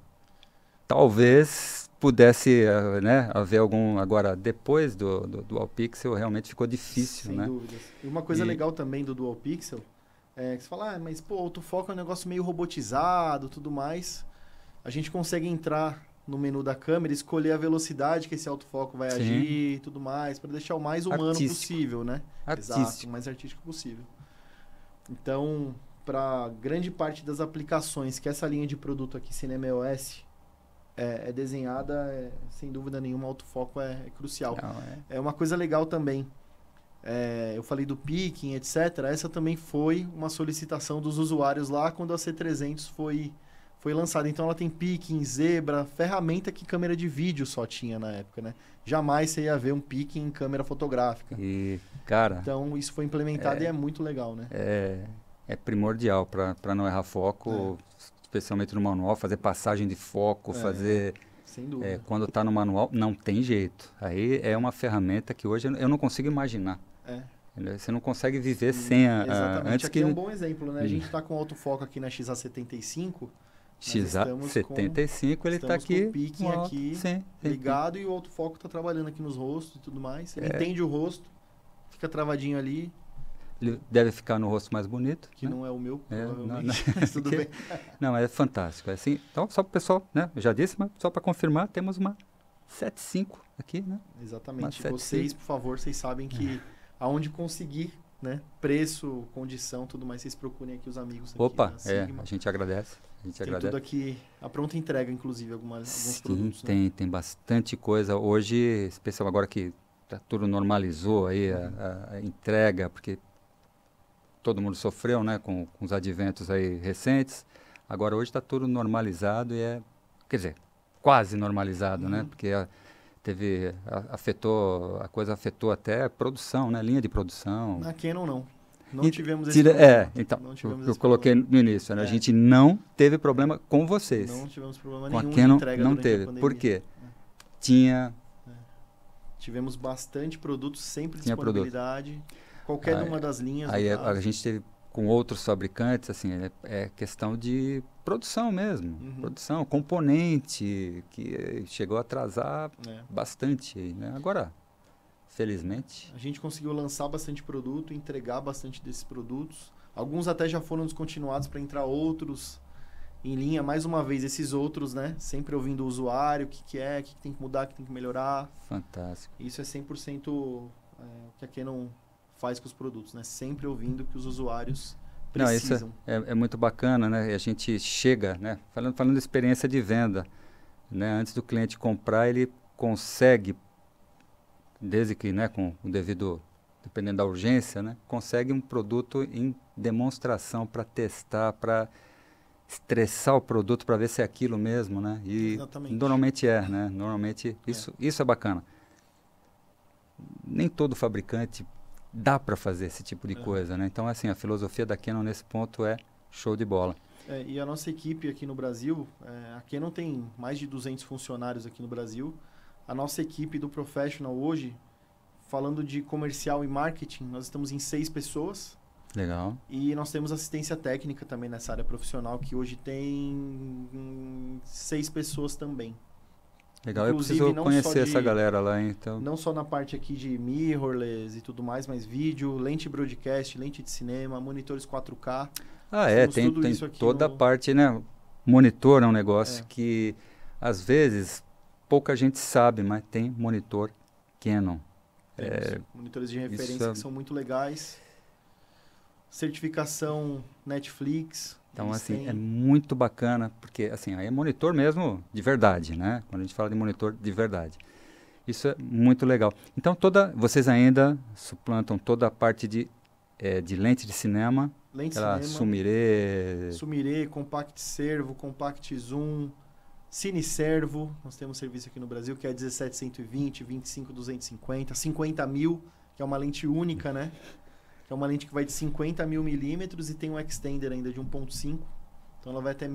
talvez pudesse eh, né, haver algum. Agora, depois do, do Dual Pixel, realmente ficou difícil. Sem né? dúvidas. E uma coisa e... legal também do Dual Pixel é que você fala, ah, mas pô, autofoco é um negócio meio robotizado tudo mais. A gente consegue entrar no menu da câmera escolher a velocidade que esse autofoco vai Sim. agir e tudo mais, para deixar o mais humano artístico. possível, né? Artístico. Exato, o mais artístico possível. Então, para grande parte das aplicações que essa linha de produto aqui, CinemaOS, é, é desenhada, é, sem dúvida nenhuma, autofoco é, é crucial. Não, é. é uma coisa legal também. É, eu falei do picking, etc. Essa também foi uma solicitação dos usuários lá quando a C300 foi, foi lançada. Então ela tem picking, zebra, ferramenta que câmera de vídeo só tinha na época, né? Jamais você ia ver um picking em câmera fotográfica. E, cara. Então isso foi implementado é, e é muito legal, né? É é primordial para não errar foco, é. especialmente no manual, fazer passagem de foco, é. fazer. Sem dúvida. É, quando está no manual, não tem jeito. Aí é uma ferramenta que hoje eu não consigo imaginar. É. Você não consegue viver Sim, hum, sem a. Exatamente. Antes aqui que... é um bom exemplo, né? A hum. gente está com alto foco aqui na XA75. XA75, ele tá está aqui. Com o picking aqui Sim, ligado e o alto foco está trabalhando aqui nos rostos e tudo mais. Ele é. entende o rosto, fica travadinho ali, ele deve ficar no rosto mais bonito. Que né? não é o meu, é, não, não, Tudo que, bem. Não, é fantástico. É assim, então, só para o pessoal, né? já disse, mas só para confirmar, temos uma 75 aqui, né? Exatamente. Vocês, por favor, vocês sabem que é. aonde conseguir, né? Preço, condição, tudo mais, vocês procurem aqui os amigos. Aqui Opa, é, a gente agradece. A gente tem agradece. tudo aqui, a pronta entrega, inclusive, algumas, Sim, produtos. Né? Tem, né? tem bastante coisa. Hoje, especial agora que tá, tudo normalizou aí, a, uhum. a entrega, porque todo mundo sofreu, né, com, com os adventos aí recentes. Agora hoje está tudo normalizado e é, quer dizer, quase normalizado, né? uhum. né? Porque a, ah, teve a, afetou a coisa afetou até a produção, né? Linha de produção. Na ah, Canon não. Não tivemos esse tira, problema. É, então, eu, eu coloquei no início, né? é. a gente não teve problema com vocês. Não tivemos problema com nenhum a Canon, entrega não teve. Por quê? É. Tinha é. Tivemos bastante produto, sempre Tinha disponibilidade. Produto. Qualquer aí, uma das linhas. Aí é, a, a, gente teve com outros fabricantes, assim, é, é questão de produção mesmo. Uhum. Produção, componente, que eh, chegou a atrasar é. bastante. Né? Agora, felizmente. A gente conseguiu lançar bastante produto, entregar bastante desses produtos. Alguns até já foram descontinuados para entrar outros em linha. Mais uma vez, esses outros, né? Sempre ouvindo o usuário, o que, que é, o que, que tem que mudar, o que tem que melhorar. Fantástico. Isso é 100% é, o que a Canon faz com os produtos, né? Sempre ouvindo o que os usuários precisam. Não, isso é, é, é, muito bacana, né? A gente chega, né? Falando, falando experiência de venda, né? Antes do cliente comprar, ele consegue, desde que, né, com o devido, dependendo da urgência, né? Consegue um produto em demonstração para testar, para estressar o produto para ver se é aquilo mesmo, né? E Exatamente. normalmente é, né? Normalmente é. isso, é. isso é bacana. Nem todo fabricante dá para fazer esse tipo de é. coisa, né? Então, assim, a filosofia da Canon nesse ponto é show de bola. É, e a nossa equipe aqui no Brasil, é, a Canon tem mais de 200 funcionários aqui no Brasil. A nossa equipe do Professional hoje, falando de comercial e marketing, nós estamos em seis pessoas. Legal. E nós temos assistência técnica também nessa área profissional, que hoje tem hum, seis pessoas também. Legal, Inclusive, eu preciso conhecer de, essa galera lá, então. Não só na parte aqui de mirrorless e tudo mais, mas vídeo, lente broadcast, lente de cinema, monitores 4K. Ah, é, tem, tem toda no... a parte, né? Monitor é um negócio é. que, às vezes, pouca gente sabe, mas tem monitor Canon. É, monitores de referência é... que são muito legais. Certificação Netflix, então, assim, é muito bacana, porque, assim, aí é monitor mesmo de verdade, né? Quando a gente fala de monitor de verdade. Isso é muito legal. Então, toda, vocês ainda suplantam toda a parte de, é, de lente de cinema. Lente de cinema. Sumire. Sumire Compact Servo, Compact Zoom, Cine Servo. Nós temos serviço aqui no Brasil que é 1720, 25, 250, 50 mil, que é uma lente única, né? é uma lente que vai de 50 mil milímetros e tem um extender ainda de 1.5. Então ela vai até 1.500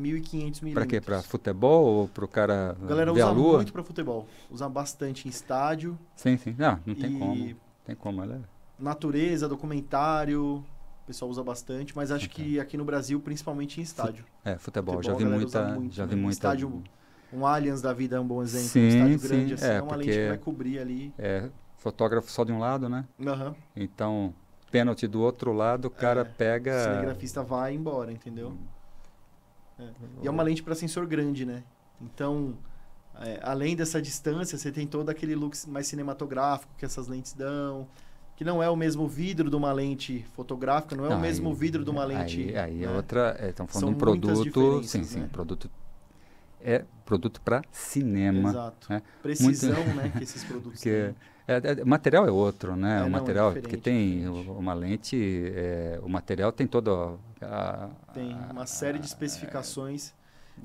milímetros. Para quê? Para futebol ou para o cara a galera ver usa a lua? muito para futebol. Usa bastante em estádio. Sim, sim. Não, não tem como. Tem como, ela... É natureza, documentário, o pessoal usa bastante, mas acho okay. que aqui no Brasil, principalmente em estádio. É, futebol, futebol já vi muita, muito, já vi né? muita. Estádio, um Allianz da vida é um bom exemplo, sim, um estádio sim, grande assim, é, é uma lente que vai cobrir ali. É, fotógrafo só de um lado, né? Uhum. Então, pênalti do outro lado, o cara é, pega. O cinegrafista vai embora, entendeu? É. E é uma lente para sensor grande, né? Então, é, além dessa distância, você tem todo aquele look mais cinematográfico que essas lentes dão. Que não é o mesmo vidro de uma lente fotográfica, não é não, o mesmo aí, vidro de uma lente. Aí, aí é né? é outra. Estão falando São um produto. Sim, sim. Né? Produto é produto para cinema. Exato. Né? Precisão, Muito... né? Que esses produtos. Porque... Têm é, é, material é outro, né? É, o é material, é porque tem uma lente, é, o material tem toda a, Tem uma série de especificações.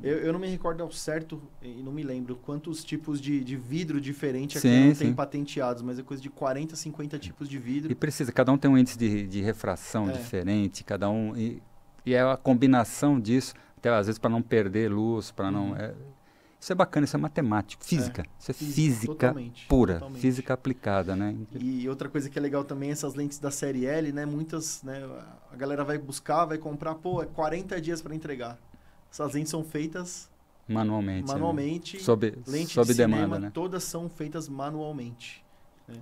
Eu, eu, não me recordo ao certo e não me lembro quantos tipos de, de vidro diferente aqui não tem patenteados, mas é coisa de 40, 50 tipos de vidro. E precisa, cada um tem um índice de, de refração é. diferente, cada um. E, e, é a combinação disso, até às vezes para não perder luz, para não. Uhum. É, isso é bacana, isso é matemática, é, física. É, isso é física, física totalmente, pura, totalmente. física aplicada, né? E outra coisa que é legal também, essas lentes da série L, né? Muitas, né? A galera vai buscar, vai comprar, pô, é 40 dias para entregar. Essas lentes são feitas manualmente. Né? Manualmente. Né? Sob, lente sob de demanda, cinema, né? Todas são feitas manualmente. Né?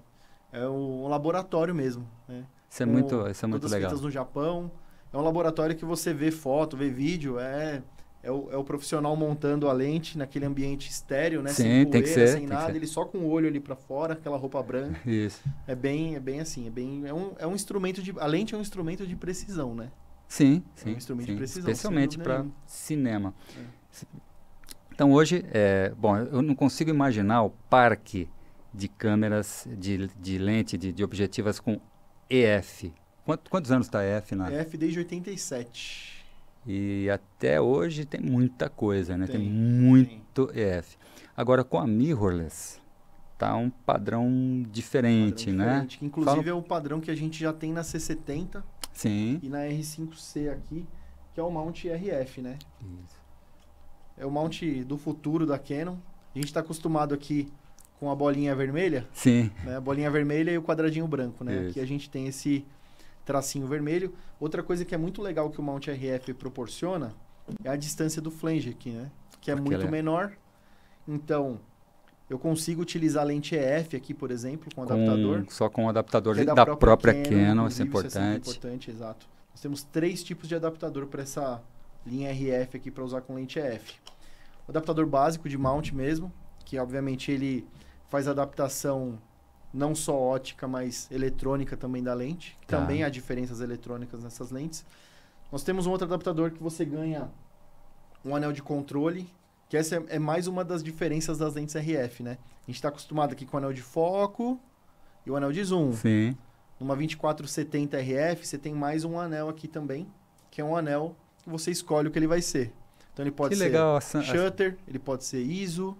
É um laboratório mesmo, né? Isso é Com muito, isso é muito todas legal. Todas feitas no Japão. É um laboratório que você vê foto, vê vídeo, é é o, é o profissional montando a lente naquele ambiente estéreo, né? Sim, sem poeira, tem que ser, sem nada, ser. ele só com o olho ali para fora, aquela roupa branca. Isso. É bem, é bem assim, é bem, é um, é um instrumento de, a lente é um instrumento de precisão, né? Sim, sim. É um instrumento sim. de precisão. Especialmente para cinema. É. Então hoje, é, bom, eu não consigo imaginar o parque de câmeras de, de lente de, de objetivas com EF. quantos anos está EF na? EF desde 87. E até hoje tem muita coisa, né? Tem, tem muito tem. EF. Agora com a mirrorless tá um padrão diferente, um padrão né? que inclusive Fala... é o padrão que a gente já tem na C70. Sim. E na R5C aqui, que é o mount RF, né? Isso. É o mount do futuro da Canon. A gente está acostumado aqui com a bolinha vermelha. Sim. Né? A bolinha vermelha e o quadradinho branco, né? Isso. Aqui a gente tem esse tracinho vermelho. Outra coisa que é muito legal que o Mount RF proporciona é a distância do flange aqui, né? Que é muito é. menor. Então, eu consigo utilizar a lente EF aqui, por exemplo, com, com adaptador. Só com o adaptador é da, da, própria, própria Canon, Canon isso é importante. Isso é importante, exato. Nós temos três tipos de adaptador para essa linha RF aqui para usar com lente EF. O adaptador básico de mount mesmo, que obviamente ele faz adaptação não só ótica, mas eletrônica também da lente. Tá. Também há diferenças eletrônicas nessas lentes. Nós temos um outro adaptador que você ganha um anel de controle, que essa é, mais uma das diferenças das lentes RF, né? A gente está acostumado aqui com o anel de foco e o anel de zoom. Sim. Numa 2470 RF, você tem mais um anel aqui também, que é um anel que você escolhe o que ele vai ser. Então ele pode que ser legal, shutter, ele pode ser ISO,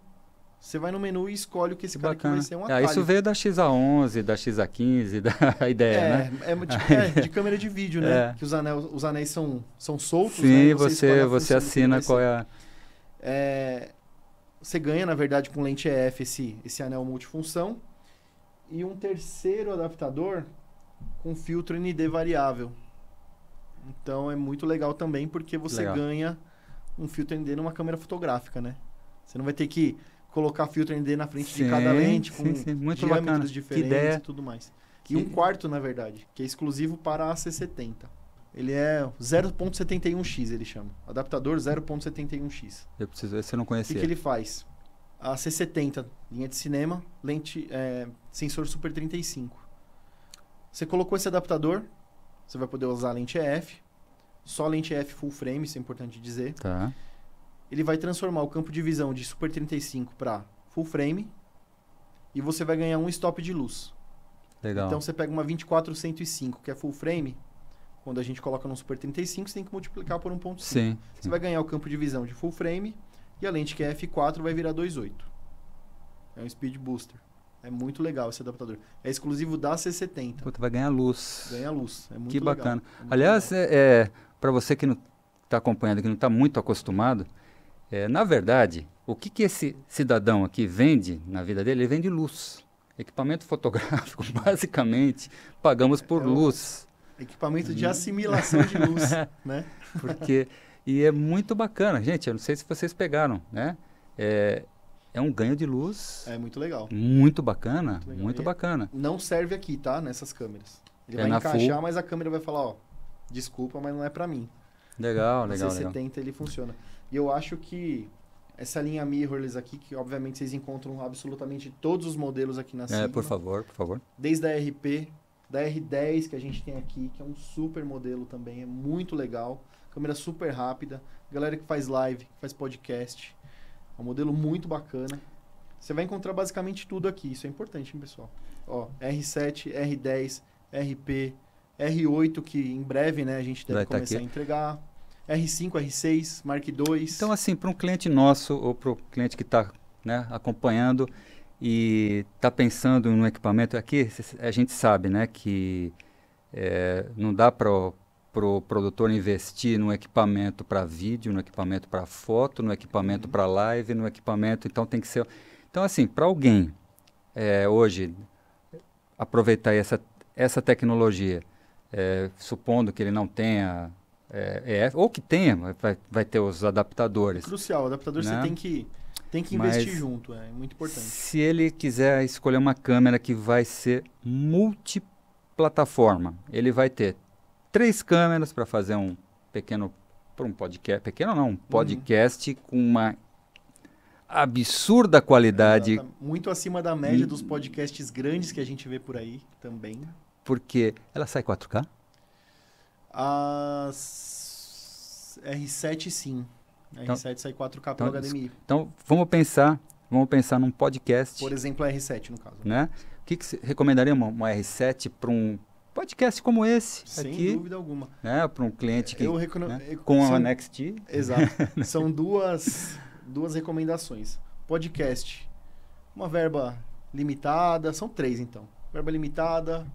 você vai no menu e escolhe o que esse cara vai ser um ah, atalho. É isso veio da XA11, da XA15, da ideia, é, né? É de, tipo, é, de câmera de vídeo, né? É. Que os anéis, os anéis são, são soltos, Sim, né? você, você assina qual é a... Assim. É, você ganha, na verdade, com lente EF esse, esse anel multifunção. E um terceiro adaptador com filtro ND variável. Então é muito legal também, porque você legal. ganha um filtro ND numa câmera fotográfica, né? Você não vai ter que... Ir colocar filtro ND na frente sim, de cada lente, com sim, sim. Muito diâmetros bacana. diferentes que ideia. e tudo mais. Que... E um quarto, na verdade, que é exclusivo para a C70. Ele é 0.71x, ele chama. Adaptador 0.71x. Eu preciso, se eu não conhecia. O que, que ele faz? A C70, linha de cinema, lente, é, sensor Super 35. Você colocou esse adaptador, você vai poder usar a lente EF, só lente EF full frame, isso é importante dizer. Tá ele vai transformar o campo de visão de Super 35 para full frame e você vai ganhar um stop de luz. Legal. Então você pega uma 24105, que é full frame, quando a gente coloca no Super 35, você tem que multiplicar por 1.5. Sim, Você vai ganhar o campo de visão de full frame e a lente que é F4 vai virar 2.8. É um speed booster. É muito legal esse adaptador. É exclusivo da C70. Puta, vai ganhar luz. Ganha luz. É muito que legal. bacana. É muito Aliás, é, é para você que não está acompanhando, que não está muito acostumado, é, na verdade, o que, que esse cidadão aqui vende na vida dele? Ele vende luz. Equipamento fotográfico, basicamente, pagamos por é, é luz. Equipamento de assimilação de luz, né? Porque, e é muito bacana, gente, eu não sei se vocês pegaram, né? É, é um ganho de luz. É muito legal. Muito bacana, muito, muito bacana. Não serve aqui, tá? Nessas câmeras. Ele é vai encaixar, full. mas a câmera vai falar, ó, desculpa, mas não é para mim. Legal, legal, legal. 70 ele funciona. E eu acho que essa linha mirrorless aqui, que obviamente vocês encontram absolutamente todos os modelos aqui na Sigma. É, por favor, por favor. Desde a RP, da R10 que a gente tem aqui, que é um super modelo também, é muito legal. Câmera super rápida. Galera que faz live, que faz podcast. É um modelo muito bacana. Você vai encontrar basicamente tudo aqui. Isso é importante, hein, pessoal? Ó, R7, R10, RP, R8, que em breve né, a gente deve vai tá começar tá a entregar. R5, R6, Mark II. Então, assim, para um cliente nosso ou para o cliente que está né, acompanhando e está pensando no equipamento, aqui a gente sabe né, que é, não dá para o pro produtor investir num equipamento para vídeo, num equipamento para foto, num equipamento uhum. para live, num equipamento. Então, tem que ser. Então, assim, para alguém é, hoje aproveitar essa, essa tecnologia, é, supondo que ele não tenha é, é, ou que tenha, vai, vai ter os adaptadores. Crucial, o adaptador né? você tem que, tem que investir Mas, junto, é muito importante. Se ele quiser escolher uma câmera que vai ser multiplataforma, ele vai ter três câmeras para fazer um pequeno, para um podcast, pequeno não, um uhum. podcast uhum. com uma absurda qualidade. É, tá muito acima da média e, dos podcasts grandes que a gente vê por aí também. Porque ela sai 4K? A R7 sim. então, R7 sai 4K então, pelo HDMI. Então, vamos pensar, vamos pensar num podcast. Por exemplo, a R7 no caso. Né? O que, que você recomendaria uma, uma R7 para um podcast como esse Sem aqui, dúvida alguma. Né, para um cliente que eu recono né, com são, a Next Exato. Né? são duas duas recomendações. Podcast, uma verba limitada, são três então. Verba limitada,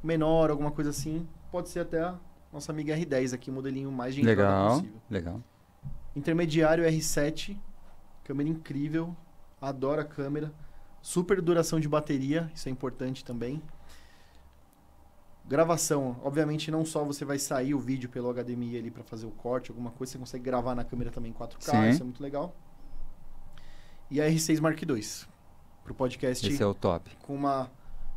menor, alguma coisa assim, pode ser até nossa amiga R10 aqui, modelinho mais de legal, possível. Legal. Intermediário R7, câmera incrível, adoro a câmera. Super duração de bateria, isso é importante também. Gravação, obviamente não só você vai sair o vídeo pelo HDMI ali para fazer o corte, alguma coisa, você consegue gravar na câmera também 4K, Sim. isso é muito legal. E a R6 Mark II, pro podcast. Esse é o top. Com uma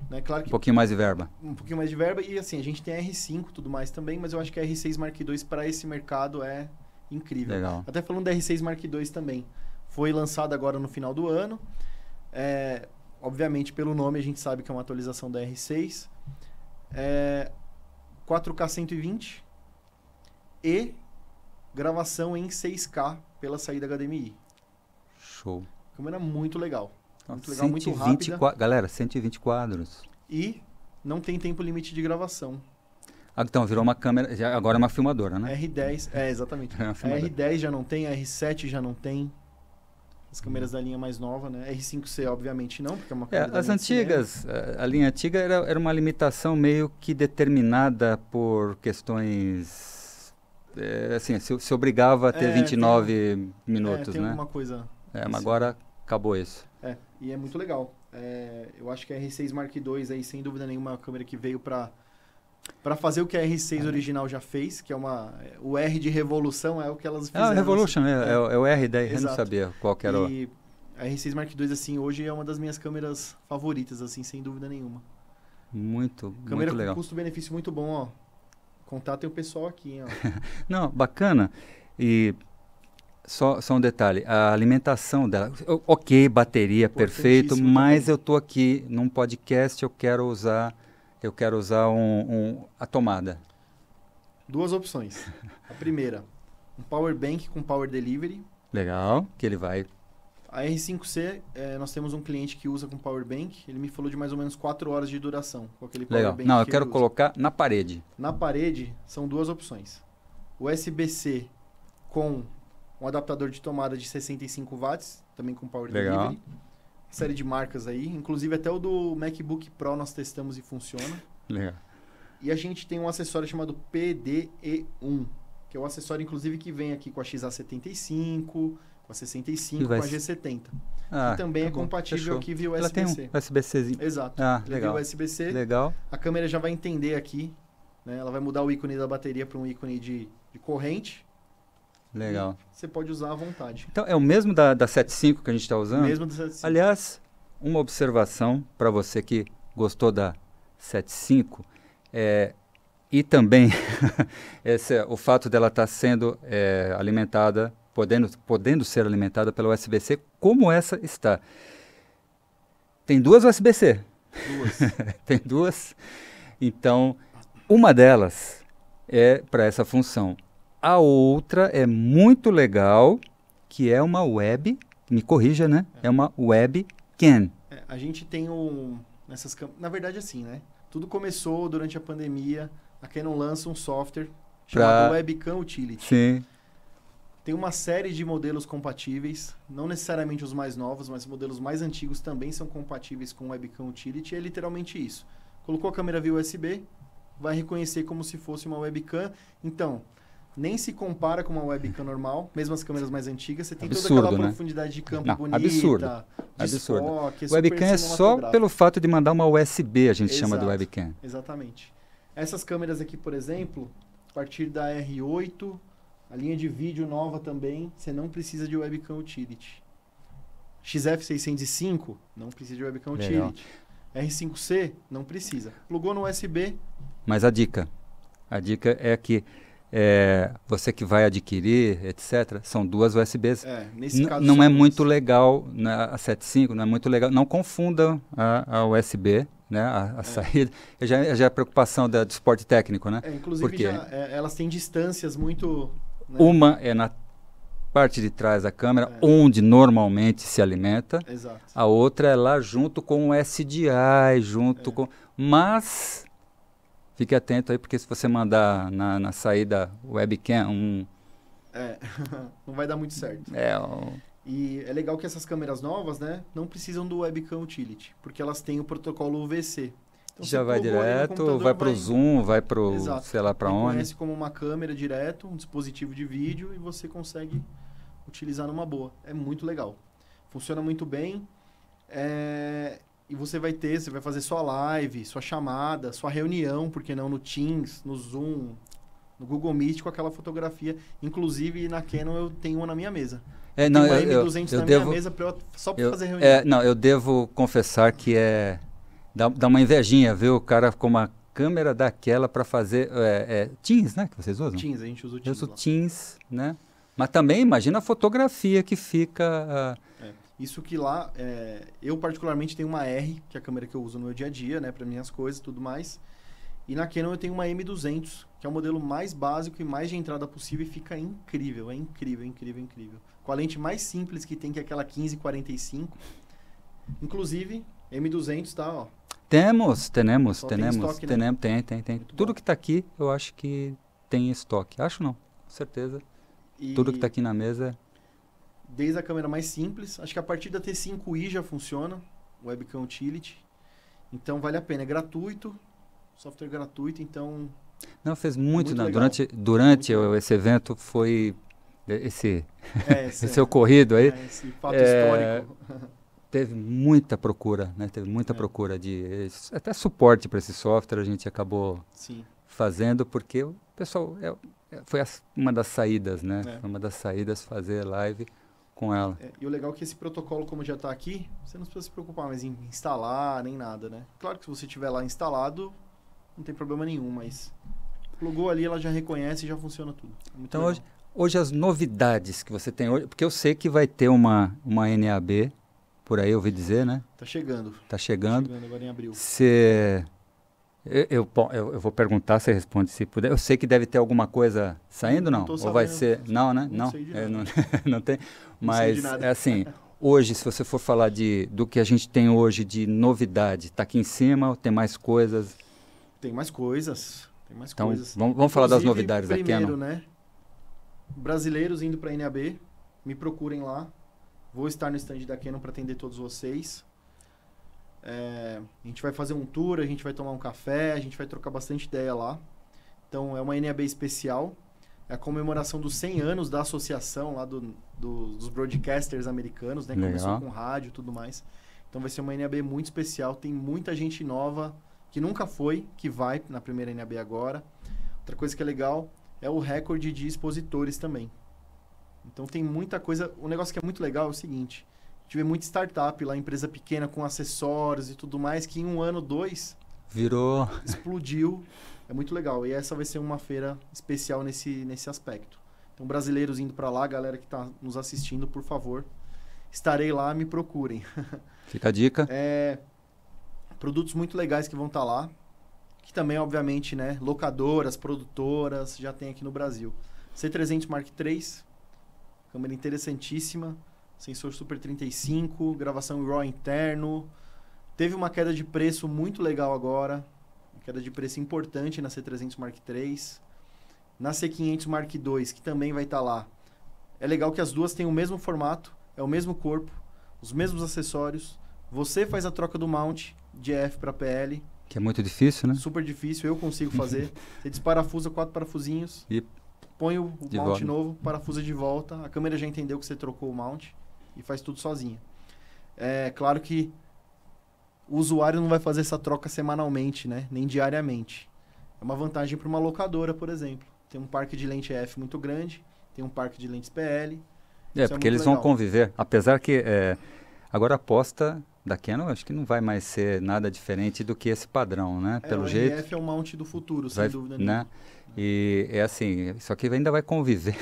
né? Claro que, um pouquinho mais de verba. Um pouquinho mais de verba. E assim, a gente tem R5 e tudo mais também, mas eu acho que a R6 Mark II para esse mercado é incrível. Legal. Até falando da R6 Mark II também. Foi lançada agora no final do ano. É, obviamente, pelo nome, a gente sabe que é uma atualização da R6. É, 4K 120 e gravação em 6K pela saída HDMI. Show. Câmera muito legal. Tá muito legal, 120 muito rápida. Galera, 120 quadros. E não tem tempo limite de gravação. Ah, então, virou uma câmera, já, agora é uma filmadora, né? R10, é, exatamente. É R10 já não tem, R7 já não tem. As câmeras da linha mais nova, né? R5C, obviamente, não, porque é uma é, câmera é, As antigas, a, eh, a, linha antiga era, era uma limitação meio que determinada por questões... É, assim, se, se, obrigava a ter é, 29 tem, minutos, é, tem né? tem uma coisa... É, mas agora acabou isso. É. E é muito legal. É, eu acho que a R6 Mark II aí, sem dúvida nenhuma, é uma câmera que veio para para fazer o que a R6 ah, é. Né? original já fez, que é uma é, o R de revolução é o que elas ah, fizeram. Ah, Revolution é, é, é o R10, eu não sabia qual era. E a R6 Mark II assim hoje é uma das minhas câmeras favoritas assim, sem dúvida nenhuma. Muito, Câmera muito legal. custo-benefício muito bom, ó. Contatem o pessoal aqui, ó. não, bacana. E só, só um detalhe, a alimentação dela, ok, bateria, perfeito, mas também. eu estou aqui num podcast, eu quero usar, eu quero usar um, um, a tomada. Duas opções. A primeira, um power bank com power delivery. Legal, que ele vai a R5C, é, nós temos um cliente que usa com power bank. Ele me falou de mais ou menos 4 horas de duração com aquele Legal. power bank. Não, eu quero colocar na parede. Na parede são duas opções. USB-C com um adaptador de tomada de 65 watts, também com power Legal. delivery. Série de marcas aí, inclusive até o do MacBook Pro nós testamos e funciona. Legal. E a gente tem um acessório chamado PDE1, que é o um acessório inclusive que vem aqui com a XA75, com a 65, e com a G70. Ah, que tá também tá é compatível Fechou. aqui via USB-C. Ela tem um USB-Czinho. Exato. Ah, Ele é legal. USB-C. Legal. A câmera já vai entender aqui, né? Ela vai mudar o ícone da bateria para um ícone de, de corrente Legal. Você pode usar à vontade. Então, é o mesmo da, da 7.5 que a gente está usando? Mesmo da 7.5. Aliás, uma observação para você que gostou da 7.5 é, e também esse, o fato dela estar tá sendo é, alimentada, podendo, podendo ser alimentada pela USB-C, como essa está. Tem duas USB-C. Duas. Tem duas. Então, uma delas é para essa função. A outra é muito legal, que é uma web, me corrija, né? É, é uma webcam. É, a gente tem um, nessas na verdade assim, né? Tudo começou durante a pandemia, a Canon lança um software chamado pra... Webcam Utility. Sim. Tem uma série de modelos compatíveis, não necessariamente os mais novos, mas modelos mais antigos também são compatíveis com Webcam Utility. É literalmente isso. Colocou a câmera via USB, vai reconhecer como se fosse uma webcam. Então, nem se compara com uma webcam normal, mesmo as câmeras mais antigas, você tem absurdo, toda aquela né? profundidade de campo Não, bonita, absurdo, absurdo. Desfoque, webcam é só pelo fato de mandar uma USB, a gente Exato, chama de webcam. Exatamente. Essas câmeras aqui, por exemplo, a partir da R8, a linha de vídeo nova também, você não precisa de webcam utility. XF605 não precisa de webcam utility. R5C não precisa. Plugou no USB. Mas a dica, a dica é que é, você que vai adquirir, etc., são duas USBs. É, nesse caso não é muito legal, né, a 75 não é muito legal, não confunda a, a USB, né, a, a é. saída, já, já é a preocupação da, do suporte técnico, né? É, inclusive, Porque já, é, elas têm distâncias muito... Né? Uma é na parte de trás da câmera, é. onde normalmente se alimenta. Exato. A outra é lá junto com o SDI, junto é. com... Mas Fique atento aí, porque se você mandar na, na saída webcam um. É, não vai dar muito certo. É, E é legal que essas câmeras novas, né, não precisam do webcam utility, porque elas têm o protocolo UVC. Então, Já vai direto, vai para o Zoom, vai para o, sei lá, para onde. Conhece como uma câmera direto, um dispositivo de vídeo e você consegue utilizar numa boa. É muito legal. Funciona muito bem. É e você vai ter, você vai fazer sua live, sua chamada, sua reunião, porque não no Teams, no Zoom, no Google Meet com aquela fotografia. Inclusive na Canon eu tenho uma na minha mesa. É, não, eu, eu, M200 eu, na devo, minha mesa pra eu, só para fazer reunião. É, não, eu devo confessar que é dá, dá uma invejinha, viu? O cara com uma câmera daquela para fazer é, é, Teams, né? Que vocês usam? Teams, a gente usa o Teams. Eu uso lá. Teams, né? Mas também imagina a fotografia que fica. Uh, isso que lá, é, eu particularmente tenho uma R, que é a câmera que eu uso no meu dia a dia, né, para minhas coisas e tudo mais. E na Canon eu tenho uma M200, que é o modelo mais básico e mais de entrada possível e fica incrível, é incrível, é incrível, é incrível. Com a lente mais simples que tem, que é aquela 1545. Inclusive, M200 tá, ó. Temos, tenemos, Só tenemos, tem, estoque, né? tem, tem, tem. Muito Tudo bom. que tá aqui, eu acho que tem estoque. Acho não, com certeza. E... Tudo que tá aqui na mesa é desde a câmera mais simples. Acho que a partir da T5i já funciona, webcam utility. Então vale a pena, é gratuito, software gratuito, então Não fez muito, muito não. durante durante muito esse evento foi esse é, esse, esse ocorrido aí. É, esse fato histórico. É, teve muita procura, né? Teve muita é. procura de até suporte para esse software a gente acabou Sim. fazendo porque o pessoal é, foi uma das saídas, né? Foi uma das saídas fazer live com ela. É, e o legal é que esse protocolo, como já está aqui, você não precisa se preocupar mais em instalar nem nada, né? Claro que se você tiver lá instalado, não tem problema nenhum, mas plugou ali, ela já reconhece e já funciona tudo. É então hoje, hoje as novidades que você tem hoje, porque eu sei que vai ter uma, uma NAB, por aí eu ouvi dizer, né? Tá chegando. Tá chegando. Tá chegando agora em abril. Você... Se eu, eu, eu, vou perguntar, você responde se puder. Eu sei que deve ter alguma coisa saindo, não? não Ou vai ser. Não, né? Não. Não, não, tem. Mas, é assim, hoje, se você for falar de, do que a gente tem hoje de novidade, está aqui em cima ou tem mais coisas? Tem mais coisas. Tem mais então, coisas. Vamos, vamos falar das novidades aqui, não? né? Brasileiros indo para a NAB, me procurem lá. Vou estar no stand da Canon para atender todos vocês. É, a gente vai fazer um tour, a gente vai tomar um café, a gente vai trocar bastante ideia lá. Então é uma NAB especial. É a comemoração dos 100 anos da associação lá do, do, dos broadcasters americanos, né? Legal. Começou com rádio e tudo mais. Então vai ser uma NAB muito especial. Tem muita gente nova que nunca foi, que vai na primeira NAB agora. Outra coisa que é legal é o recorde de expositores também. Então tem muita coisa. O negócio que é muito legal é o seguinte: Tive muita startup lá, empresa pequena com acessórios e tudo mais, que em um ano, dois. Virou. Explodiu. É muito legal. E essa vai ser uma feira especial nesse, nesse aspecto. Então, brasileiros indo para lá, galera que está nos assistindo, por favor, estarei lá, me procurem. Fica a dica. É, produtos muito legais que vão estar tá lá. Que também, obviamente, né? Locadoras, produtoras, já tem aqui no Brasil. C300 Mark III, câmera interessantíssima sensor Super 35, gravação RAW interno. Teve uma queda de preço muito legal agora, queda de preço importante na C300 Mark III. Na C500 Mark II, que também vai estar tá lá. É legal que as duas têm o mesmo formato, é o mesmo corpo, os mesmos acessórios. Você faz a troca do mount de EF para PL. Que é muito difícil, né? Super difícil, eu consigo fazer. Você desparafusa quatro parafusinhos, e põe o, o mount volta. novo, parafusa de volta. A câmera já entendeu que você trocou o mount e faz tudo sozinha. É claro que o usuário não vai fazer essa troca semanalmente, né? Nem diariamente. É uma vantagem para uma locadora, por exemplo. Tem um parque de lente F muito grande, tem um parque de lentes PL. É, é, porque eles legal. vão conviver. Apesar que é, agora a aposta da Canon acho que não vai mais ser nada diferente do que esse padrão, né? É, Pelo o jeito. é o mount do futuro, vai, sem dúvida né? nenhuma. Né? E é assim, Só que ainda vai conviver.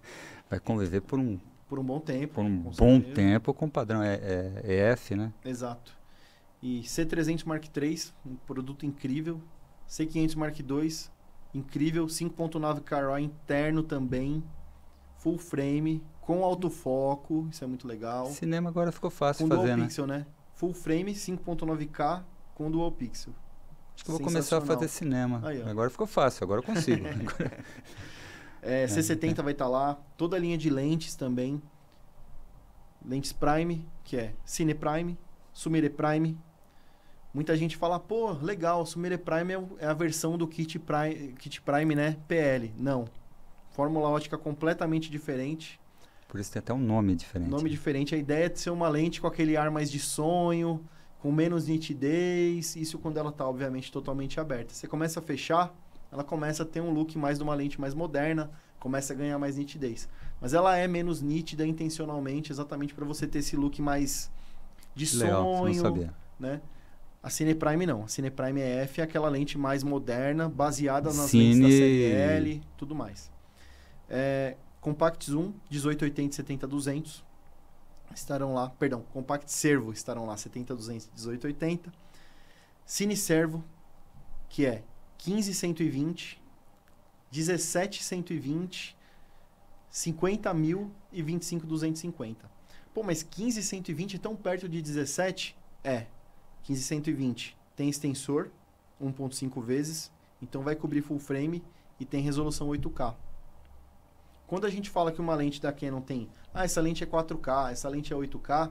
vai conviver por um por um bom tempo. Por um bom certeza. tempo com padrão EF, né? Exato. E C300 Mark III, um produto incrível. C500 Mark II, incrível. 5.9 Caró interno também. Full frame, com autofoco, isso é muito legal. Cinema agora ficou fácil com fazer, né? dual né? pixel, né? Full frame, 5.9K com dual pixel. Acho que eu vou começar a fazer cinema. Aí, agora ficou fácil, agora eu consigo. É, é. C70 vai estar tá lá. Toda a linha de lentes também. Lentes Prime, que é Cine Prime, Sumire Prime. Muita gente fala, pô, legal, Sumire Prime é, é a versão do kit Prime, kit Prime né? PL. Não. Fórmula ótica completamente diferente. Por isso tem até um nome diferente. Nome diferente. A ideia é de ser uma lente com aquele ar mais de sonho, com menos nitidez. Isso quando ela está, obviamente, totalmente aberta. Você começa a fechar, ela começa a ter um look mais de uma lente mais moderna, começa a ganhar mais nitidez. Mas ela é menos nítida intencionalmente, exatamente para você ter esse look mais de sonho, não sabia. né? A Cineprime não. A Cineprime EF é aquela lente mais moderna, baseada nas Cine... lentes da CDL, tudo mais. É, Compact Zoom 1880 70 200 estarão lá, perdão, Compact Servo estarão lá 70 200 1880. Cine Servo, que é 15,120, 17,120, 50 mil e 25,250. Pô, mas 15,120 é tão perto de 17? É, 15,120 tem extensor 1.5 vezes, então vai cobrir full frame e tem resolução 8K. Quando a gente fala que uma lente da Canon tem, ah, essa lente é 4K, essa lente é 8K,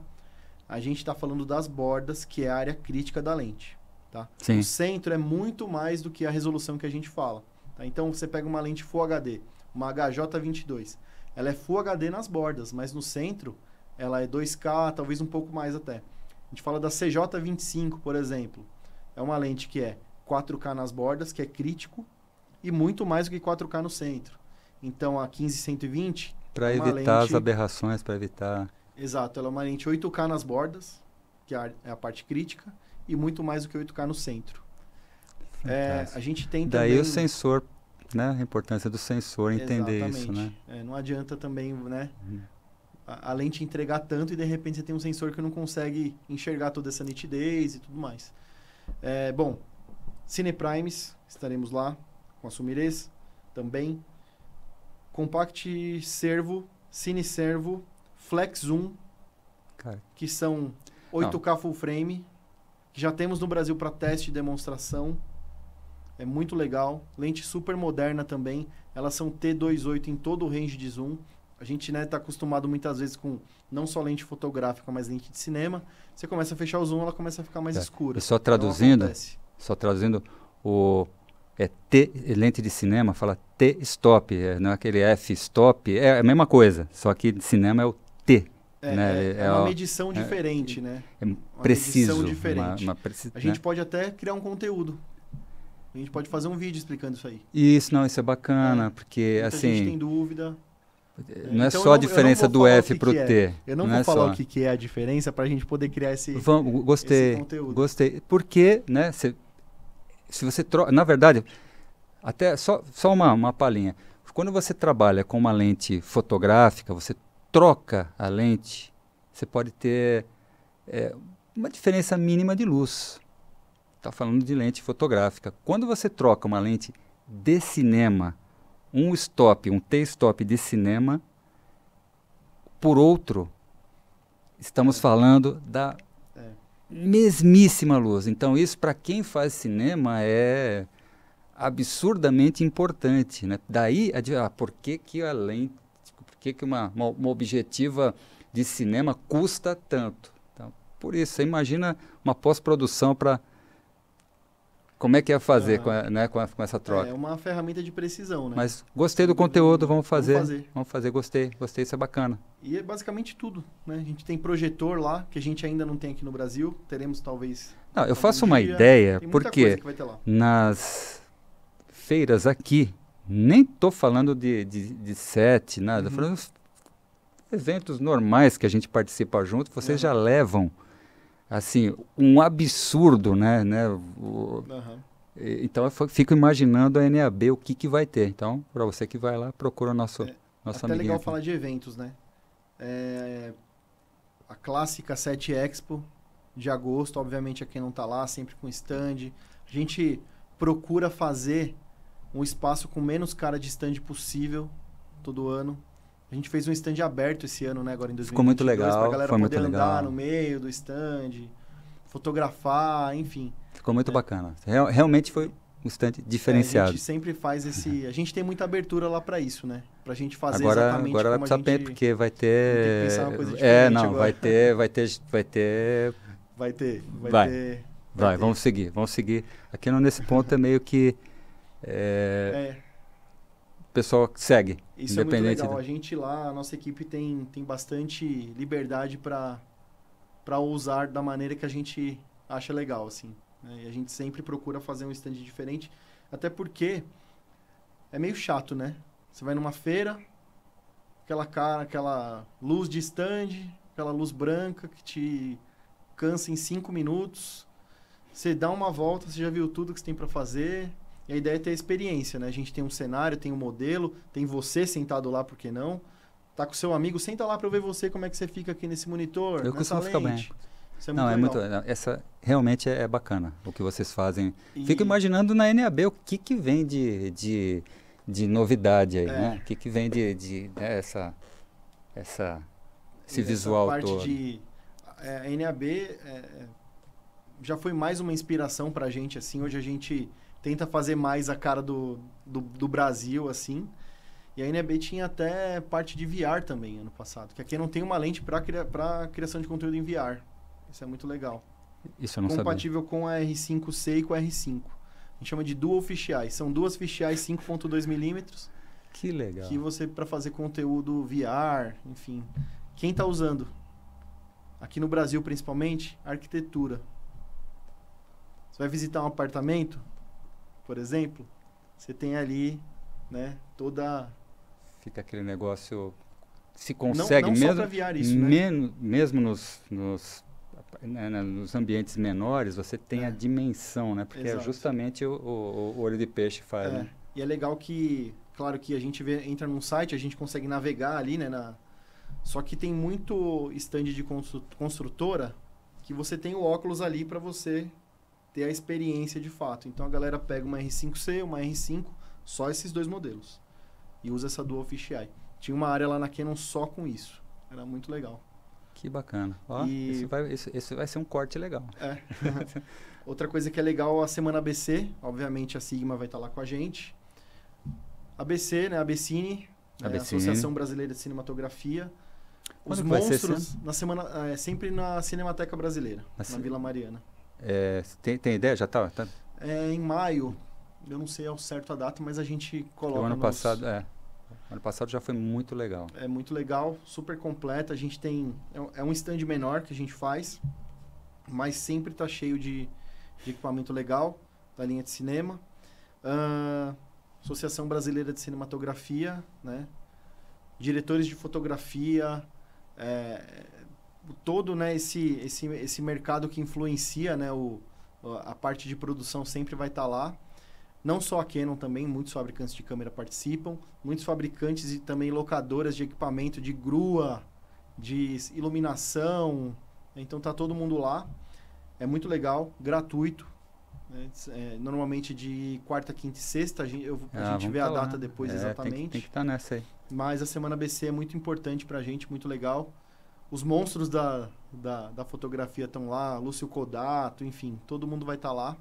a gente está falando das bordas, que é a área crítica da lente. Tá? Sim. O centro é muito mais do que a resolução que a gente fala. Tá? Então, você pega uma lente Full HD, uma HJ22. Ela é Full HD nas bordas, mas no centro ela é 2K, talvez um pouco mais até. A gente fala da CJ25, por exemplo. É uma lente que é 4K nas bordas, que é crítico, e muito mais do que 4K no centro. Então, a 15-120... Para evitar lente... as aberrações, para evitar... Exato, ela é uma lente 8K nas bordas, que é a é parte crítica, e muito mais do que 8K no centro. É, a gente tem também... Daí o sensor, né? A importância do sensor entender Exatamente. isso, né? É, não adianta também, né? Uhum. A, a, lente entregar tanto e de repente você tem um sensor que não consegue enxergar toda essa nitidez e tudo mais. É, bom, Cineprimes, estaremos lá com a Sumirez também. Compact Servo, Cine Servo, Flex Zoom, Cara. que são 8K não. full frame que já temos no Brasil para teste e demonstração. É muito legal. Lente super moderna também. Elas são T28 em todo o range de zoom. A gente está né, tá acostumado muitas vezes com não só lente fotográfica, mas lente de cinema. Você começa a fechar o zoom, ela começa a ficar mais é. escura. E só traduzindo, então, só traduzindo o é T lente de cinema, fala T stop, é, não é aquele F stop, é a mesma coisa, só que de cinema é o T. É, né? é, é, é uma medição é diferente, né? É preciso. Uma medição diferente. Uma, uma preci... A gente né? pode até criar um conteúdo. A gente pode fazer um vídeo explicando isso aí. Isso, não, isso é bacana, é. porque Muita assim... gente tem dúvida. Não é então, só a diferença do F para o T. É. Eu não, não vou é falar só. o que, que é a diferença para a gente poder criar esse, gostei, esse conteúdo. Gostei. Porque, né? se você troca. Na verdade, até só, só uma, uma palhinha. Quando você trabalha com uma lente fotográfica, você troca a lente, você pode ter é, uma diferença mínima de luz. Está falando de lente fotográfica. Quando você troca uma lente de cinema, um stop, um T-stop de cinema, por outro, estamos falando da é. mesmíssima luz. Então, isso para quem faz cinema é absurdamente importante. Né? Daí, a, ah, por que, que a lente que, que uma, uma, uma objetiva de cinema custa tanto? Então, por isso, você imagina uma pós-produção para como é que ia é fazer com, a, ah. né, com, a, com, essa troca? É, é uma ferramenta de precisão, né? Mas gostei do conteúdo, vamos fazer. Vamos fazer, vamos fazer gostei, gostei, isso é bacana. E é basicamente tudo, né? A gente tem projetor lá, que a gente ainda não tem aqui no Brasil, teremos talvez... Não, eu faço uma ideia, porque nas feiras aqui, nem estou falando de, de, de sete, nada. Uhum. Falando eventos normais que a gente participa junto, vocês uhum. já levam assim um absurdo, né? né o, uhum. então eu fico imaginando a NAB o que, que vai ter. Então, para você que vai lá, procura o nosso é, nosso Até legal aqui. falar de eventos, né? É, a clássica 7 Expo de agosto, obviamente a quem não está lá, sempre com stand. A gente procura fazer um espaço com menos cara de stand possível todo ano. A gente fez um stand aberto esse ano, né? Agora em 2022. Ficou muito legal. Pra galera foi poder andar no meio do stand, fotografar, enfim. Ficou muito é. bacana. Real, realmente foi um stand diferenciado. É, a gente sempre faz esse. Uhum. A gente tem muita abertura lá para isso, né? Pra gente fazer agora, exatamente agora como a gente... Agora porque vai ter. é, não, agora. vai ter, vai ter, vai ter. Vai ter, vai, vai. ter. Vai, vai ter. vamos seguir, vamos seguir. Aqui nesse ponto é meio que é... é. O pessoal segue. Isso é muito legal. A gente lá, a nossa equipe tem, tem bastante liberdade para usar da maneira que a gente acha legal, assim. Né? E a gente sempre procura fazer um stand diferente, até porque é meio chato, né? Você vai numa feira, aquela cara, aquela luz de stand, aquela luz branca que te cansa em cinco minutos. Você dá uma volta, você já viu tudo que você tem para fazer. E a ideia é ter a experiência, né? A gente tem um cenário, tem um modelo, tem você sentado lá, por que não? Tá com seu amigo, senta lá para ver você como é que você fica aqui nesse monitor, Eu nessa lente. Ficar bem. é não, é muito. Não, essa realmente é, é, bacana o que vocês fazem. E... Fico imaginando na NAB o que, que vem de, de, de novidade aí, é. né? O que, que vem de, de, né, essa, essa, esse e visual essa parte todo. De, é, a NAB é, é, já foi mais uma inspiração para a gente. Assim, hoje a gente tenta fazer mais a cara do, do, do Brasil, assim. E a NB tinha até parte de VR também ano passado, que aqui não tem uma lente para cria, criação de conteúdo em VR. Isso é muito legal. Isso eu não Compatível sabia. com a R5C e com a R5. A gente chama de dual fisheye. São duas fisheye 5.2 milímetros. Que legal. Que você, para fazer conteúdo VR, enfim. Quem está usando? Aqui no Brasil, principalmente, arquitetura. Você vai visitar um apartamento, por exemplo, você tem ali, né, toda fica aquele negócio se consegue não, não mesmo só isso, né? mesmo nos, nos né, né, nos ambientes menores você tem é. a dimensão, né? Porque é Exato. é justamente o, o, o, olho de peixe faz. É. Né? E é legal que, claro que a gente vê, entra num site, a gente consegue navegar ali, né? Na... Só que tem muito stand de construtora que você tem o óculos ali para você ter a experiência de fato. Então a galera pega uma R5C, uma R5, só esses dois modelos. E usa essa Dual Fish Eye. Tinha uma área lá na Canon só com isso. Era muito legal. Que bacana. Ó, e... esse, vai, esse, esse vai ser um corte legal. É. Outra coisa que é legal, a semana ABC, obviamente a Sigma vai estar tá lá com a gente. ABC, né? ABCine, é, Associação Brasileira de Cinematografia. Quando Os monstros, na semana, é, sempre na Cinemateca Brasileira, na Vila Mariana. É, tem, tem, ideia? Já está? Tá? É, em maio. Eu não sei ao certo a data, mas a gente coloca. O ano nos... passado, é. Ano passado já foi muito legal. É muito legal, super completa. A gente tem. É, é um stand menor que a gente faz, mas sempre está cheio de, de, equipamento legal da linha de cinema. Uh, Associação Brasileira de Cinematografia, né? Diretores de fotografia. É, todo né, esse, esse, esse mercado que influencia né, o, a parte de produção sempre vai estar tá lá. Não só a Canon também, muitos fabricantes de câmera participam, muitos fabricantes e também locadoras de equipamento de grua, de iluminação. Então tá todo mundo lá. É muito legal, gratuito. Né, é, normalmente de quarta, quinta e sexta, a ah, gente, eu, ah, a gente vê tá a lá, data né? depois é, exatamente. Tem que estar tá nessa aí. Mas a semana BC é muito importante para a gente, muito legal os monstros da, da, da fotografia estão lá, Lúcio Codato, enfim, todo mundo vai estar tá lá.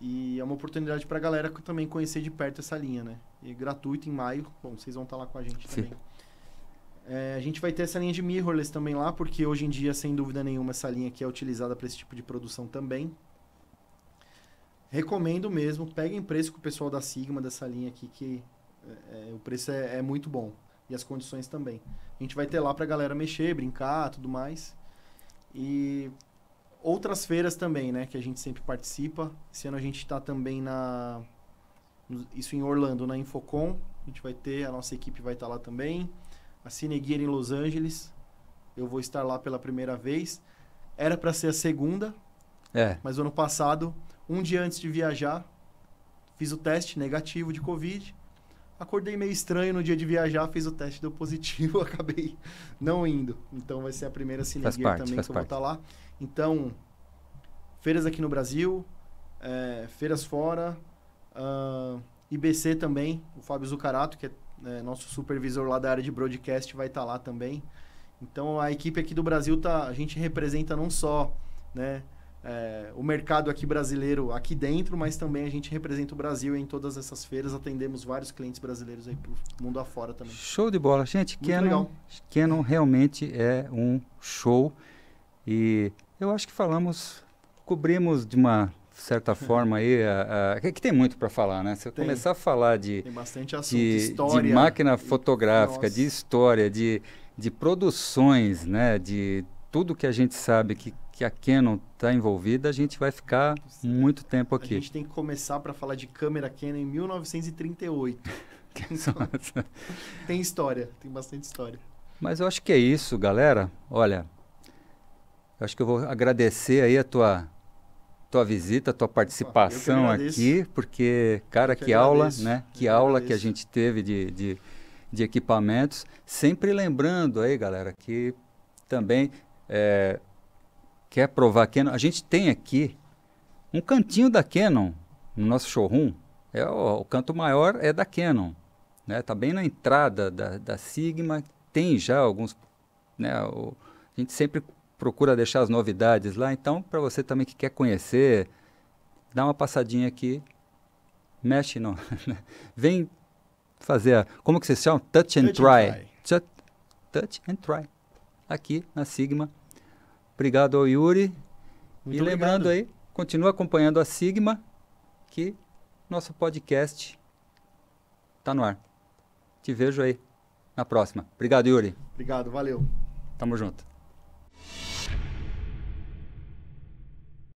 E é uma oportunidade para a galera também conhecer de perto essa linha, né? E gratuito em maio. Bom, vocês vão estar tá lá com a gente Sim. também. É, a gente vai ter essa linha de mirrorless também lá, porque hoje em dia, sem dúvida nenhuma, essa linha aqui é utilizada para esse tipo de produção também. Recomendo mesmo, peguem preço com o pessoal da Sigma dessa linha aqui, que é, é o preço é, é muito bom e as condições também. A gente vai ter lá para a galera mexer, brincar, tudo mais. E outras feiras também, né, que a gente sempre participa. Esse ano a gente está também na isso em Orlando, na Infocom. A gente vai ter, a nossa equipe vai estar tá lá também. A Cineguia em Los Angeles. Eu vou estar lá pela primeira vez. Era para ser a segunda. É. Mas ano passado, um dia antes de viajar, fiz o teste negativo de Covid. Acordei meio estranho no dia de viajar, fiz o teste, deu positivo, acabei não indo. Então vai ser a primeira Cinegear também que eu vou estar tá lá. Então, feiras aqui no Brasil, é, feiras fora, uh, ah, IBC também, o Fábio Zucarato, que é, é, nosso supervisor lá da área de broadcast, vai estar tá lá também. Então a equipe aqui do Brasil, tá, a gente representa não só né, é, o mercado aqui brasileiro aqui dentro, mas também a gente representa o Brasil em todas essas feiras, atendemos vários clientes brasileiros aí pro mundo afora também. Show de bola, gente. Que não realmente é um show e eu acho que falamos, cobrimos de uma certa forma aí, a, a, que tem muito para falar, né? Se eu tem, começar a falar de, assunto, de, história, de máquina fotográfica, e, de história, de, de produções, né? De tudo que a gente sabe que que a Canon está envolvida, a gente vai ficar tá certo. muito tempo aqui. A gente tem que começar para falar de câmera Canon em 1938. então, tem história, tem bastante história. Mas eu acho que é isso, galera. Olha, eu acho que eu vou agradecer aí a tua tua visita, tua participação aqui, porque cara, que, que aula, né? Que eu aula agradeço. que a gente teve de, de, de equipamentos. Sempre lembrando aí, galera, que também é, quer provar Canon, a gente tem aqui um cantinho da Canon no nosso showroom. É o, o canto maior é da Canon, né? Tá bem na entrada da, da Sigma. Tem já alguns, né? O, a gente sempre procura deixar as novidades lá. Então, para você também que quer conhecer, dá uma passadinha aqui, mexe não, vem fazer, a, como que se chama? Touch and touch try. And try. Touch, touch and try. Aqui na Sigma Obrigado ao Yuri. Muito e lembrando obrigado. aí, continua acompanhando a Sigma, que nosso podcast está no ar. Te vejo aí na próxima. Obrigado, Yuri. Obrigado, valeu. Tamo junto.